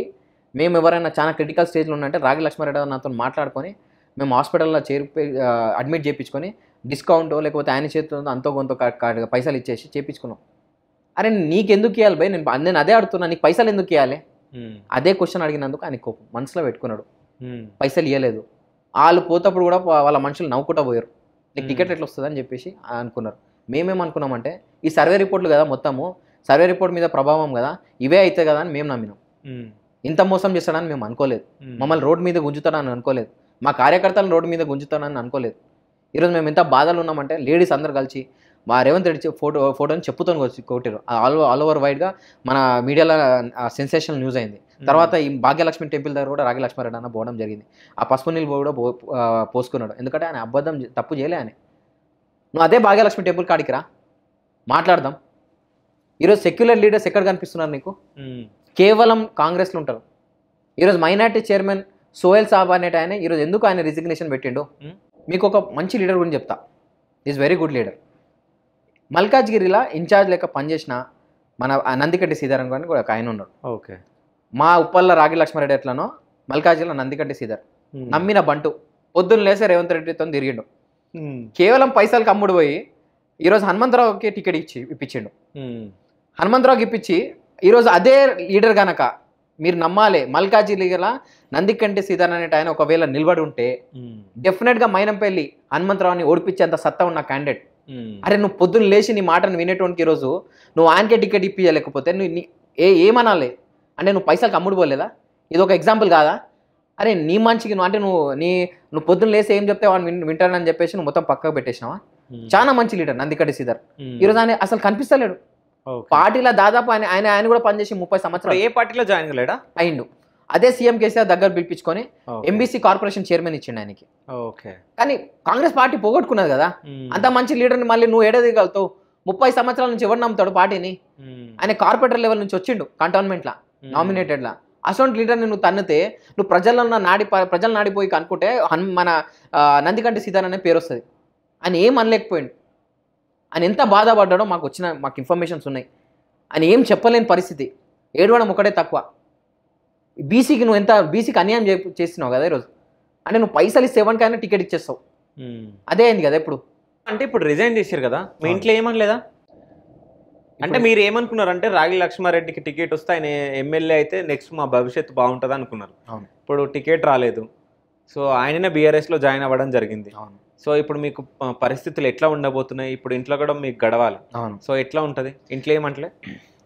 Speaker 1: మేము ఎవరైనా చాలా క్రిటికల్ స్టేజ్లో ఉన్నంటే రాగి లక్ష్మారెడ్డి నాతో మాట్లాడుకొని మేము హాస్పిటల్లో చేరిపి అడ్మిట్ చేయించుకొని డిస్కౌంట్ లేకపోతే ఆయన చేతుల్లో అంతో కొంత పైసలు ఇచ్చేసి చేయించుకున్నాం అరే నీకెందుకు ఇవ్వాలి భయ్ నేను నేను అదే అడుగుతున్నా నీకు పైసలు ఎందుకు ఇవ్వాలి అదే క్వశ్చన్ అడిగినందుకు ఆయన కోపం మనసులో పెట్టుకున్నాడు పైసలు ఇవ్వలేదు వాళ్ళు పోతప్పుడు కూడా వాళ్ళ మనుషులు నవ్వుకుంటా పోయారు నీకు టికెట్ ఎట్లా వస్తుంది అని చెప్పేసి అనుకున్నారు మేమేమనుకున్నామంటే ఈ సర్వే రిపోర్ట్లు కదా మొత్తము సర్వే రిపోర్ట్ మీద ప్రభావం కదా ఇవే అవుతాయి కదా అని మేము నమ్మినాం ఇంత మోసం చేస్తాడని మేము అనుకోలేదు మమ్మల్ని రోడ్డు మీద గుంజుతాడని అనుకోలేదు మా కార్యకర్తలను రోడ్డు మీద గుంజుతాడని అనుకోలేదు ఈరోజు మేము ఎంత బాధలు ఉన్నామంటే లేడీస్ అందరు కలిసి మా రేవంత్ రెడ్డి ఫోటో ఫోటోని చెప్పుతాను కొట్టారు ఆల్ ఆల్ ఓవర్ వైడ్గా మన మీడియాలో సెన్సేషనల్ న్యూస్ అయింది తర్వాత ఈ భాగ్యలక్ష్మి టెంపుల్ దగ్గర కూడా రాగి అన్న పోవడం జరిగింది ఆ పసుపు నీళ్ళు కూడా పోసుకున్నాడు ఎందుకంటే ఆయన అబద్ధం తప్పు చేయలే ఆయన నువ్వు అదే భాగ్యలక్ష్మి టెంపుల్ కాడికి రా మాట్లాడదాం ఈరోజు సెక్యులర్ లీడర్స్ ఎక్కడ కనిపిస్తున్నారు నీకు కేవలం కాంగ్రెస్లో ఉంటారు ఈరోజు మైనార్టీ చైర్మన్ సోయల్ సాబ్ అనేటి ఆయన ఈరోజు ఎందుకు ఆయన రిజిగ్నేషన్ పెట్టిండు మీకు ఒక మంచి లీడర్ గురించి చెప్తా ఈజ్ వెరీ గుడ్ లీడర్ మల్కాజ్గిరిలా ఇన్ఛార్జ్ లెక్క పనిచేసిన మన నందికట్టి సీతారాం గారిని కూడా ఒక ఆయన ఉన్నాడు ఓకే మా ఉప్పల్ల రాగి లక్ష్మారెడ్డి ఎట్లనో మల్కాజ్గిరిలో నందికట్టి సీతార్ నమ్మిన బంటు పొద్దున్న లేసే రేవంత్ రెడ్డితో తిరిగిండు కేవలం పైసలు కమ్ముడు పోయి ఈరోజు హనుమంతరావుకి టికెట్ ఇచ్చి ఇప్పించిండు హనుమంతరావుకి ఇప్పించి ఈరోజు అదే లీడర్ గనక మీరు నమ్మాలి మల్కాజీ గల నందికంటి సీతారాం అనేటి ఆయన ఒకవేళ నిలబడి ఉంటే డెఫినెట్గా మైనంపల్లి హనుమంతరావుని ఓడిపించేంత సత్తా ఉన్న క్యాండిడేట్ అరే నువ్వు పొద్దున్న లేచి నీ మాటను వినేటువంటి రోజు నువ్వు ఆయనకే టికెట్ ఇప్పించలేకపోతే నువ్వు ఏ ఏమనాలి అంటే నువ్వు పైసలకు అమ్ముడు పోలేదా ఇది ఒక ఎగ్జాంపుల్ కాదా అరే నీ మంచికి నువ్వు అంటే నువ్వు నీ నువ్వు పొద్దున్న లేసి ఏం చెప్తే వాడు వింటానని చెప్పేసి నువ్వు మొత్తం పక్కకు పెట్టేసినావా చాలా మంచి లీడర్ నందికటి శ్రీధర్ ఈరోజు ఆయన అసలు కనిపిస్తలేడు పార్టీలో దాదాపు ఆయన ఆయన ఆయన కూడా పనిచేసి ముప్పై సంవత్సరాలు ఏ పార్టీలో జాయిన్ కాలేడా అయిండు అదే సీఎం కేసీఆర్ దగ్గర పిలిపించుకొని ఎంబీసీ కార్పొరేషన్ చైర్మన్ ఇచ్చిండు ఆయనకి కానీ కాంగ్రెస్ పార్టీ పోగొట్టుకున్నది కదా అంత మంచి లీడర్ని మళ్ళీ నువ్వు ఏడదగలుగుతావు ముప్పై సంవత్సరాల నుంచి ఎవరు నమ్ముతాడు పార్టీని ఆయన కార్పొరేటర్ లెవెల్ నుంచి వచ్చిండు కంటోన్మెంట్లా నామినేటెడ్లా అసోంటి లీడర్ని నువ్వు తన్నితే నువ్వు ప్రజలను నాడి ప్రజలు నాడిపోయి అనుకుంటే మన నందికంటి సీతారా అనే పేరు వస్తుంది ఆయన ఏం అనలేకపోయిండు ఆయన ఎంత బాధపడ్డాడో మాకు వచ్చిన మాకు ఇన్ఫర్మేషన్స్ ఉన్నాయి ఆయన ఏం చెప్పలేని పరిస్థితి ఏడవడం ఒకటే తక్కువ బీసీకి నువ్వు ఎంత బీసీకి అన్యాయం చేస్తున్నావు కదా ఈరోజు అంటే నువ్వు పైసలు ఇస్తే అయినా టికెట్ ఇచ్చేస్తావు అదే అయింది కదా ఇప్పుడు
Speaker 3: అంటే ఇప్పుడు రిజైన్ చేశారు కదా మీ ఇంట్లో ఏమనలేదా అంటే మీరు ఏమనుకున్నారు అంటే రాగి లక్ష్మారెడ్డికి టికెట్ వస్తే ఆయన ఎమ్మెల్యే అయితే నెక్స్ట్ మా భవిష్యత్తు బాగుంటుంది అనుకున్నారు ఇప్పుడు టికెట్ రాలేదు సో ఆయననే బీఆర్ఎస్లో జాయిన్ అవ్వడం జరిగింది సో ఇప్పుడు మీకు పరిస్థితులు ఎట్లా ఉండబోతున్నాయి ఇప్పుడు ఇంట్లో కూడా మీకు గడవాలి సో ఎట్లా ఉంటుంది ఇంట్లో ఏమంటలే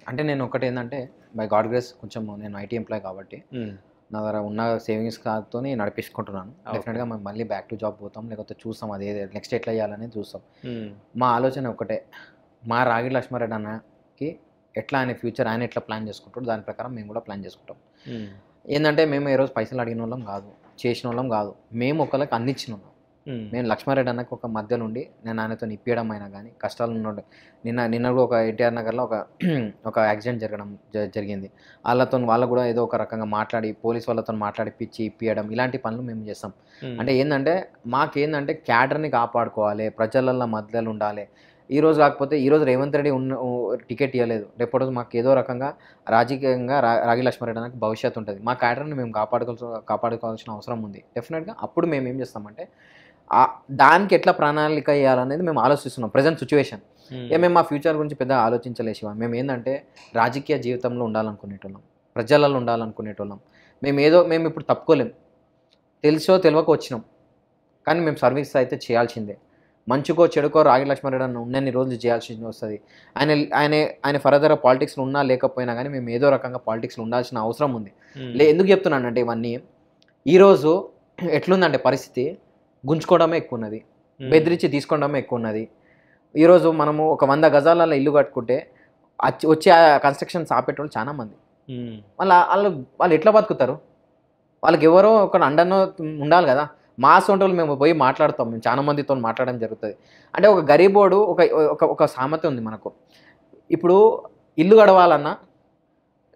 Speaker 3: అంటే నేను ఒకటి ఏంటంటే
Speaker 1: బై గాడ్ గ్రేస్ కొంచెం నేను ఐటీ ఎంప్లాయ్ కాబట్టి hmm. నా దగ్గర ఉన్న సేవింగ్స్ కాతో నడిపించుకుంటున్నాను డెఫినెట్గా మేము మళ్ళీ బ్యాక్ టు జాబ్ పోతాం లేకపోతే చూస్తాం అది నెక్స్ట్ ఎట్లా చేయాలని చూస్తాం hmm. మా ఆలోచన ఒకటే మా రాగి లక్ష్మారెడ్డి అన్నకి ఎట్లా ఆయన ఫ్యూచర్ ఆయన ఎట్లా ప్లాన్ చేసుకుంటాడు దాని ప్రకారం మేము కూడా ప్లాన్ చేసుకుంటాం hmm. ఏంటంటే మేము ఈరోజు పైసలు అడిగిన వాళ్ళం కాదు చేసిన వాళ్ళం కాదు మేము ఒకళ్ళకి అందించిన నేను లక్ష్మారెడ్డి అన్నకు ఒక మధ్యలో ఉండి నేను ఆయనతో ఇప్పించడం అయినా కానీ కష్టాలు ఉన్నాడు నిన్న నిన్న కూడా ఒక ఎన్టీఆర్ నగర్లో ఒక ఒక యాక్సిడెంట్ జరగడం జరిగింది వాళ్ళతో వాళ్ళు కూడా ఏదో ఒక రకంగా మాట్లాడి పోలీస్ వాళ్ళతో మాట్లాడి పిచ్చి ఇప్పించడం ఇలాంటి పనులు మేము చేస్తాం అంటే ఏంటంటే మాకేందంటే క్యాడర్ని కాపాడుకోవాలి ప్రజల మధ్యలో ఉండాలి ఈ రోజు కాకపోతే ఈ రోజు రేవంత్ రెడ్డి ఉన్న టికెట్ ఇవ్వలేదు రేపటి రోజు మాకు ఏదో రకంగా రాజకీయంగా రా రాగి లక్ష్మారెడ్డి నాకు భవిష్యత్తు ఉంటుంది మా క్యాడర్ని మేము కాపాడుకోవాల్సిన కాపాడుకోవాల్సిన అవసరం ఉంది డెఫినెట్గా అప్పుడు మేము ఏం చేస్తామంటే దానికి ఎట్లా ప్రణాళిక వేయాలనేది మేము ఆలోచిస్తున్నాం ప్రజెంట్ సిచ్యువేషన్ ఏ మేము మా ఫ్యూచర్ గురించి పెద్ద ఆలోచించలేసేవా మేము ఏంటంటే రాజకీయ జీవితంలో ఉండాలనుకునేటోళ్ళం ప్రజలలో ఉండాలనుకునేటోళ్ళం మేము ఏదో మేము ఇప్పుడు తప్పుకోలేం తెలుసో తెలియక వచ్చినాం కానీ మేము సర్వీస్ అయితే చేయాల్సిందే మంచుకో చెడుకో రాగి లక్ష్మణరెడ్డి అన్న ఉన్నన్ని రోజులు చేయాల్సింది వస్తుంది ఆయన ఆయన ఆయన ఫర్దర్ పాలిటిక్స్లో ఉన్నా లేకపోయినా కానీ మేము ఏదో రకంగా పాలిటిక్స్లో ఉండాల్సిన అవసరం ఉంది hmm. లే ఎందుకు చెప్తున్నానంటే ఇవన్నీ ఈరోజు ఎట్లుందంటే పరిస్థితి గుంజుకోవడమే ఎక్కువ ఉన్నది బెదిరించి తీసుకోవడమే ఎక్కువ ఉన్నది ఈరోజు మనము ఒక వంద గజాలలో ఇల్లు కట్టుకుంటే వచ్చి ఆ కన్స్ట్రక్షన్ ఆపేటోళ్ళు చాలా మంది మళ్ళీ వాళ్ళు వాళ్ళు ఎట్లా బతుకుతారు వాళ్ళకి ఎవరో ఒక అండనో ఉండాలి కదా మా సొంటోళ్ళు మేము పోయి మాట్లాడతాం మేము చాలా మందితో మాట్లాడడం జరుగుతుంది అంటే ఒక గరీబోడు ఒక ఒక సామెత ఉంది మనకు ఇప్పుడు ఇల్లు గడవాలన్నా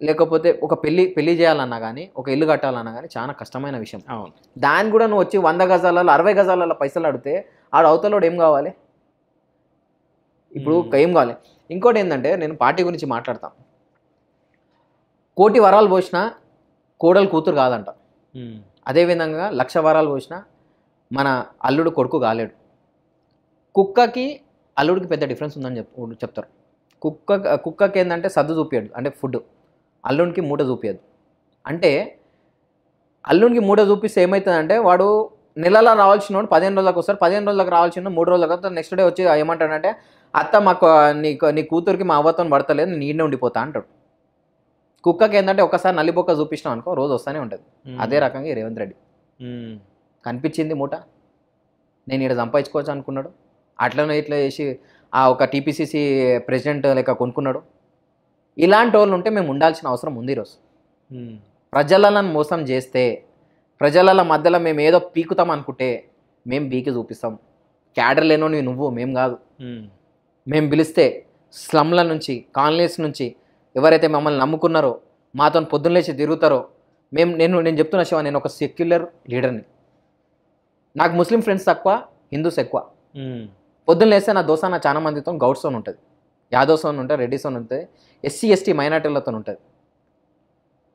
Speaker 1: లేకపోతే ఒక పెళ్లి పెళ్లి చేయాలన్నా కానీ ఒక ఇల్లు కట్టాలన్నా కానీ చాలా కష్టమైన విషయం అవును దాన్ని కూడా నువ్వు వచ్చి వంద గజాలలో అరవై గజాలలో పైసలు అడిగితే ఆడు అవతలోడు ఏం కావాలి ఇప్పుడు ఏం కావాలి ఇంకోటి ఏంటంటే నేను పార్టీ గురించి మాట్లాడతాను కోటి వరాలు పోసినా కోడలు కూతురు కాదంట అదేవిధంగా లక్ష వరాలు పోసినా మన అల్లుడు కొడుకు కాలేడు కుక్కకి అల్లుడికి పెద్ద డిఫరెన్స్ ఉందని చెప్ చెప్తారు కుక్క కుక్కకి ఏంటంటే సర్దు చూపియడు అంటే ఫుడ్ అల్లునికి మూట చూపించదు అంటే అల్లునికి మూట చూపిస్తే ఏమవుతుందంటే వాడు నెలలా రావాల్సిన వాడు పదిహేను రోజులకు వస్తారు పదిహేను రోజులకు రావాల్సిన మూడు రోజులకు నెక్స్ట్ డే వచ్చి ఏమంటాడంటే అత్త మాకు నీ నీ కూతురికి మా అవ్వతో పడతలేదు నేను ఈడనే ఉండిపోతా అంటాడు కుక్కకి ఏంటంటే ఒకసారి నల్లిపొక్క చూపించినాం అనుకో రోజు వస్తూనే ఉంటుంది అదే రకంగా రేవంత్ రెడ్డి కనిపించింది మూట నేను ఇక్కడ సంపాదించుకోవచ్చు అనుకున్నాడు అట్లనే ఇట్లా చేసి ఆ ఒక టీపీసీసీ ప్రెసిడెంట్ లేక కొనుక్కున్నాడు ఇలాంటి వాళ్ళు ఉంటే మేము ఉండాల్సిన అవసరం ఉంది ఈరోజు ప్రజలను మోసం చేస్తే ప్రజల మధ్యలో మేము ఏదో పీకుతాం అనుకుంటే మేము పీకి చూపిస్తాం క్యాడర్ లేనోని నువ్వు మేము కాదు మేము పిలిస్తే స్లమ్ల నుంచి కాలనీస్ నుంచి ఎవరైతే మమ్మల్ని నమ్ముకున్నారో మాతో లేచి తిరుగుతారో మేము నేను నేను చెప్తున్న శివ నేను ఒక సెక్యులర్ లీడర్ని నాకు ముస్లిం ఫ్రెండ్స్ తక్కువ హిందూస్ ఎక్కువ పొద్దున్న లేస్తే నా దోశ నా చాలా మందితో సోన్ ఉంటుంది యాదవ్సోన్ ఉంటుంది సోన్ ఉంటుంది ఎస్సీ ఎస్టీ మైనార్టీలతో ఉంటుంది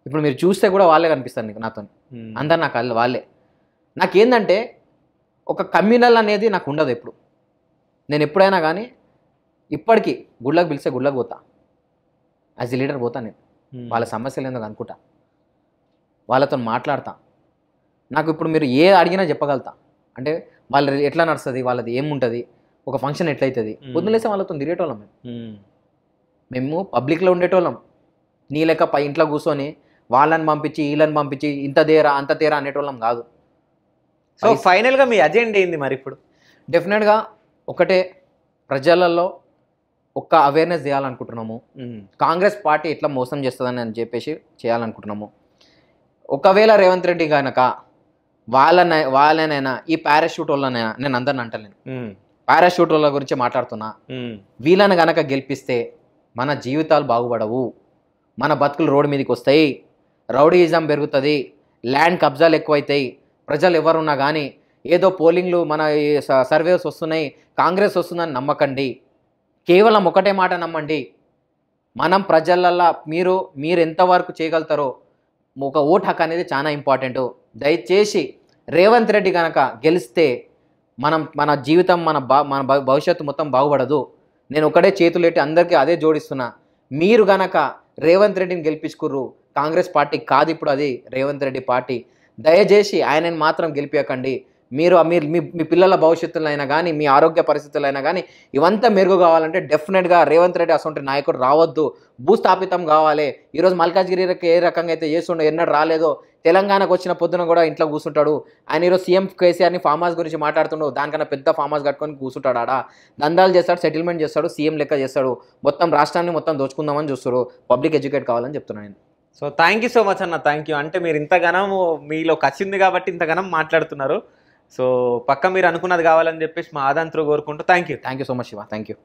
Speaker 1: ఇప్పుడు మీరు చూస్తే కూడా వాళ్ళే కనిపిస్తారు నీకు నాతో అందరు నాకు అల్లు వాళ్ళే నాకేందంటే ఒక కమ్యూనల్ అనేది నాకు ఉండదు ఎప్పుడు నేను ఎప్పుడైనా కానీ ఇప్పటికీ గుళ్ళకు పిలిస్తే గుళ్ళకు పోతా యాజ్ ఎ లీడర్ పోతా నేను వాళ్ళ సమస్యలు ఏందో అనుకుంటా వాళ్ళతో మాట్లాడతా నాకు ఇప్పుడు మీరు ఏ అడిగినా చెప్పగలుగుతా అంటే వాళ్ళు ఎట్లా నడుస్తుంది వాళ్ళది ఏముంటుంది ఒక ఫంక్షన్ ఎట్లయితుంది పొద్దులేసే వాళ్ళతో తిరిగేటోళ్ళం మేము మేము పబ్లిక్లో ఉండేటోళ్ళం నీ లెక్క పై ఇంట్లో కూర్చొని వాళ్ళని పంపించి వీళ్ళని పంపించి ఇంత దేరా అంత తీరా అనేటోళ్ళం కాదు సో ఫైనల్గా మీ అజెండ్ ఏంది మరి ఇప్పుడు డెఫినెట్గా ఒకటే ప్రజలలో ఒక్క అవేర్నెస్ చేయాలనుకుంటున్నాము కాంగ్రెస్ పార్టీ ఎట్లా మోసం చేస్తుందని అని చెప్పేసి చేయాలనుకుంటున్నాము ఒకవేళ రేవంత్ రెడ్డి కనుక వాళ్ళన వాళ్ళనైనా ఈ పారాషూట్ వాళ్ళనైనా నేను అందరిని అంటలేను పారాషూట్ వాళ్ళ గురించి మాట్లాడుతున్నా వీళ్ళని గనక గెలిపిస్తే మన జీవితాలు బాగుపడవు మన బతుకులు రోడ్డు మీదకి వస్తాయి రౌడీయిజం పెరుగుతుంది ల్యాండ్ కబ్జాలు ఎక్కువైతాయి ప్రజలు ఎవరున్నా కానీ ఏదో పోలింగ్లు మన సర్వేస్ వస్తున్నాయి కాంగ్రెస్ వస్తుందని నమ్మకండి కేవలం ఒకటే మాట నమ్మండి మనం ప్రజలల్లా మీరు మీరు ఎంతవరకు చేయగలుగుతారో ఒక ఓట్ హక్ అనేది చాలా ఇంపార్టెంట్ దయచేసి రేవంత్ రెడ్డి కనుక గెలిస్తే మనం మన జీవితం మన బా మన భవిష్యత్తు మొత్తం బాగుపడదు నేను ఒకడే చేతులు ఎట్టి అందరికీ అదే జోడిస్తున్నా మీరు గనక రేవంత్ రెడ్డిని గెలిపించుకుర్రు కాంగ్రెస్ పార్టీ కాదు ఇప్పుడు అది రేవంత్ రెడ్డి పార్టీ దయచేసి ఆయనని మాత్రం గెలిపించకండి మీరు మీరు మీ మీ పిల్లల అయినా కానీ మీ ఆరోగ్య అయినా కానీ ఇవంతా మెరుగు కావాలంటే డెఫినెట్గా రేవంత్ రెడ్డి అసొంటి నాయకుడు రావద్దు భూస్థాపితం కావాలి ఈరోజు మల్కాజ్గిరి ఏ రకంగా అయితే చేస్తుండో ఎన్నడూ రాలేదో తెలంగాణకు వచ్చిన పొద్దున కూడా ఇంట్లో కూర్చుంటాడు ఆయన ఈరోజు సీఎం కేసీఆర్ని ఫామ్ హౌస్ గురించి మాట్లాడుతుండో దానికన్నా పెద్ద ఫామ్ హౌస్ కట్టుకొని కూర్చుంటాడు ఆడ దందాలు చేస్తాడు సెటిల్మెంట్ చేస్తాడు సీఎం లెక్క చేస్తాడు మొత్తం రాష్ట్రాన్ని మొత్తం దోచుకుందామని చూస్తారు పబ్లిక్ ఎడ్యుకేట్ కావాలని చెప్తున్నాను నేను
Speaker 3: so thank you so much అన్న థ్యాంక్ యూ అంటే మీరు ఇంతగానం మీలోకి వచ్చింది కాబట్టి ఇంతగానం మాట్లాడుతున్నారు సో పక్క మీరు అనుకున్నది కావాలని చెప్పేసి మా ఆదాంతో కోరుకుంటూ thank you thank you so much Shiva thank
Speaker 1: you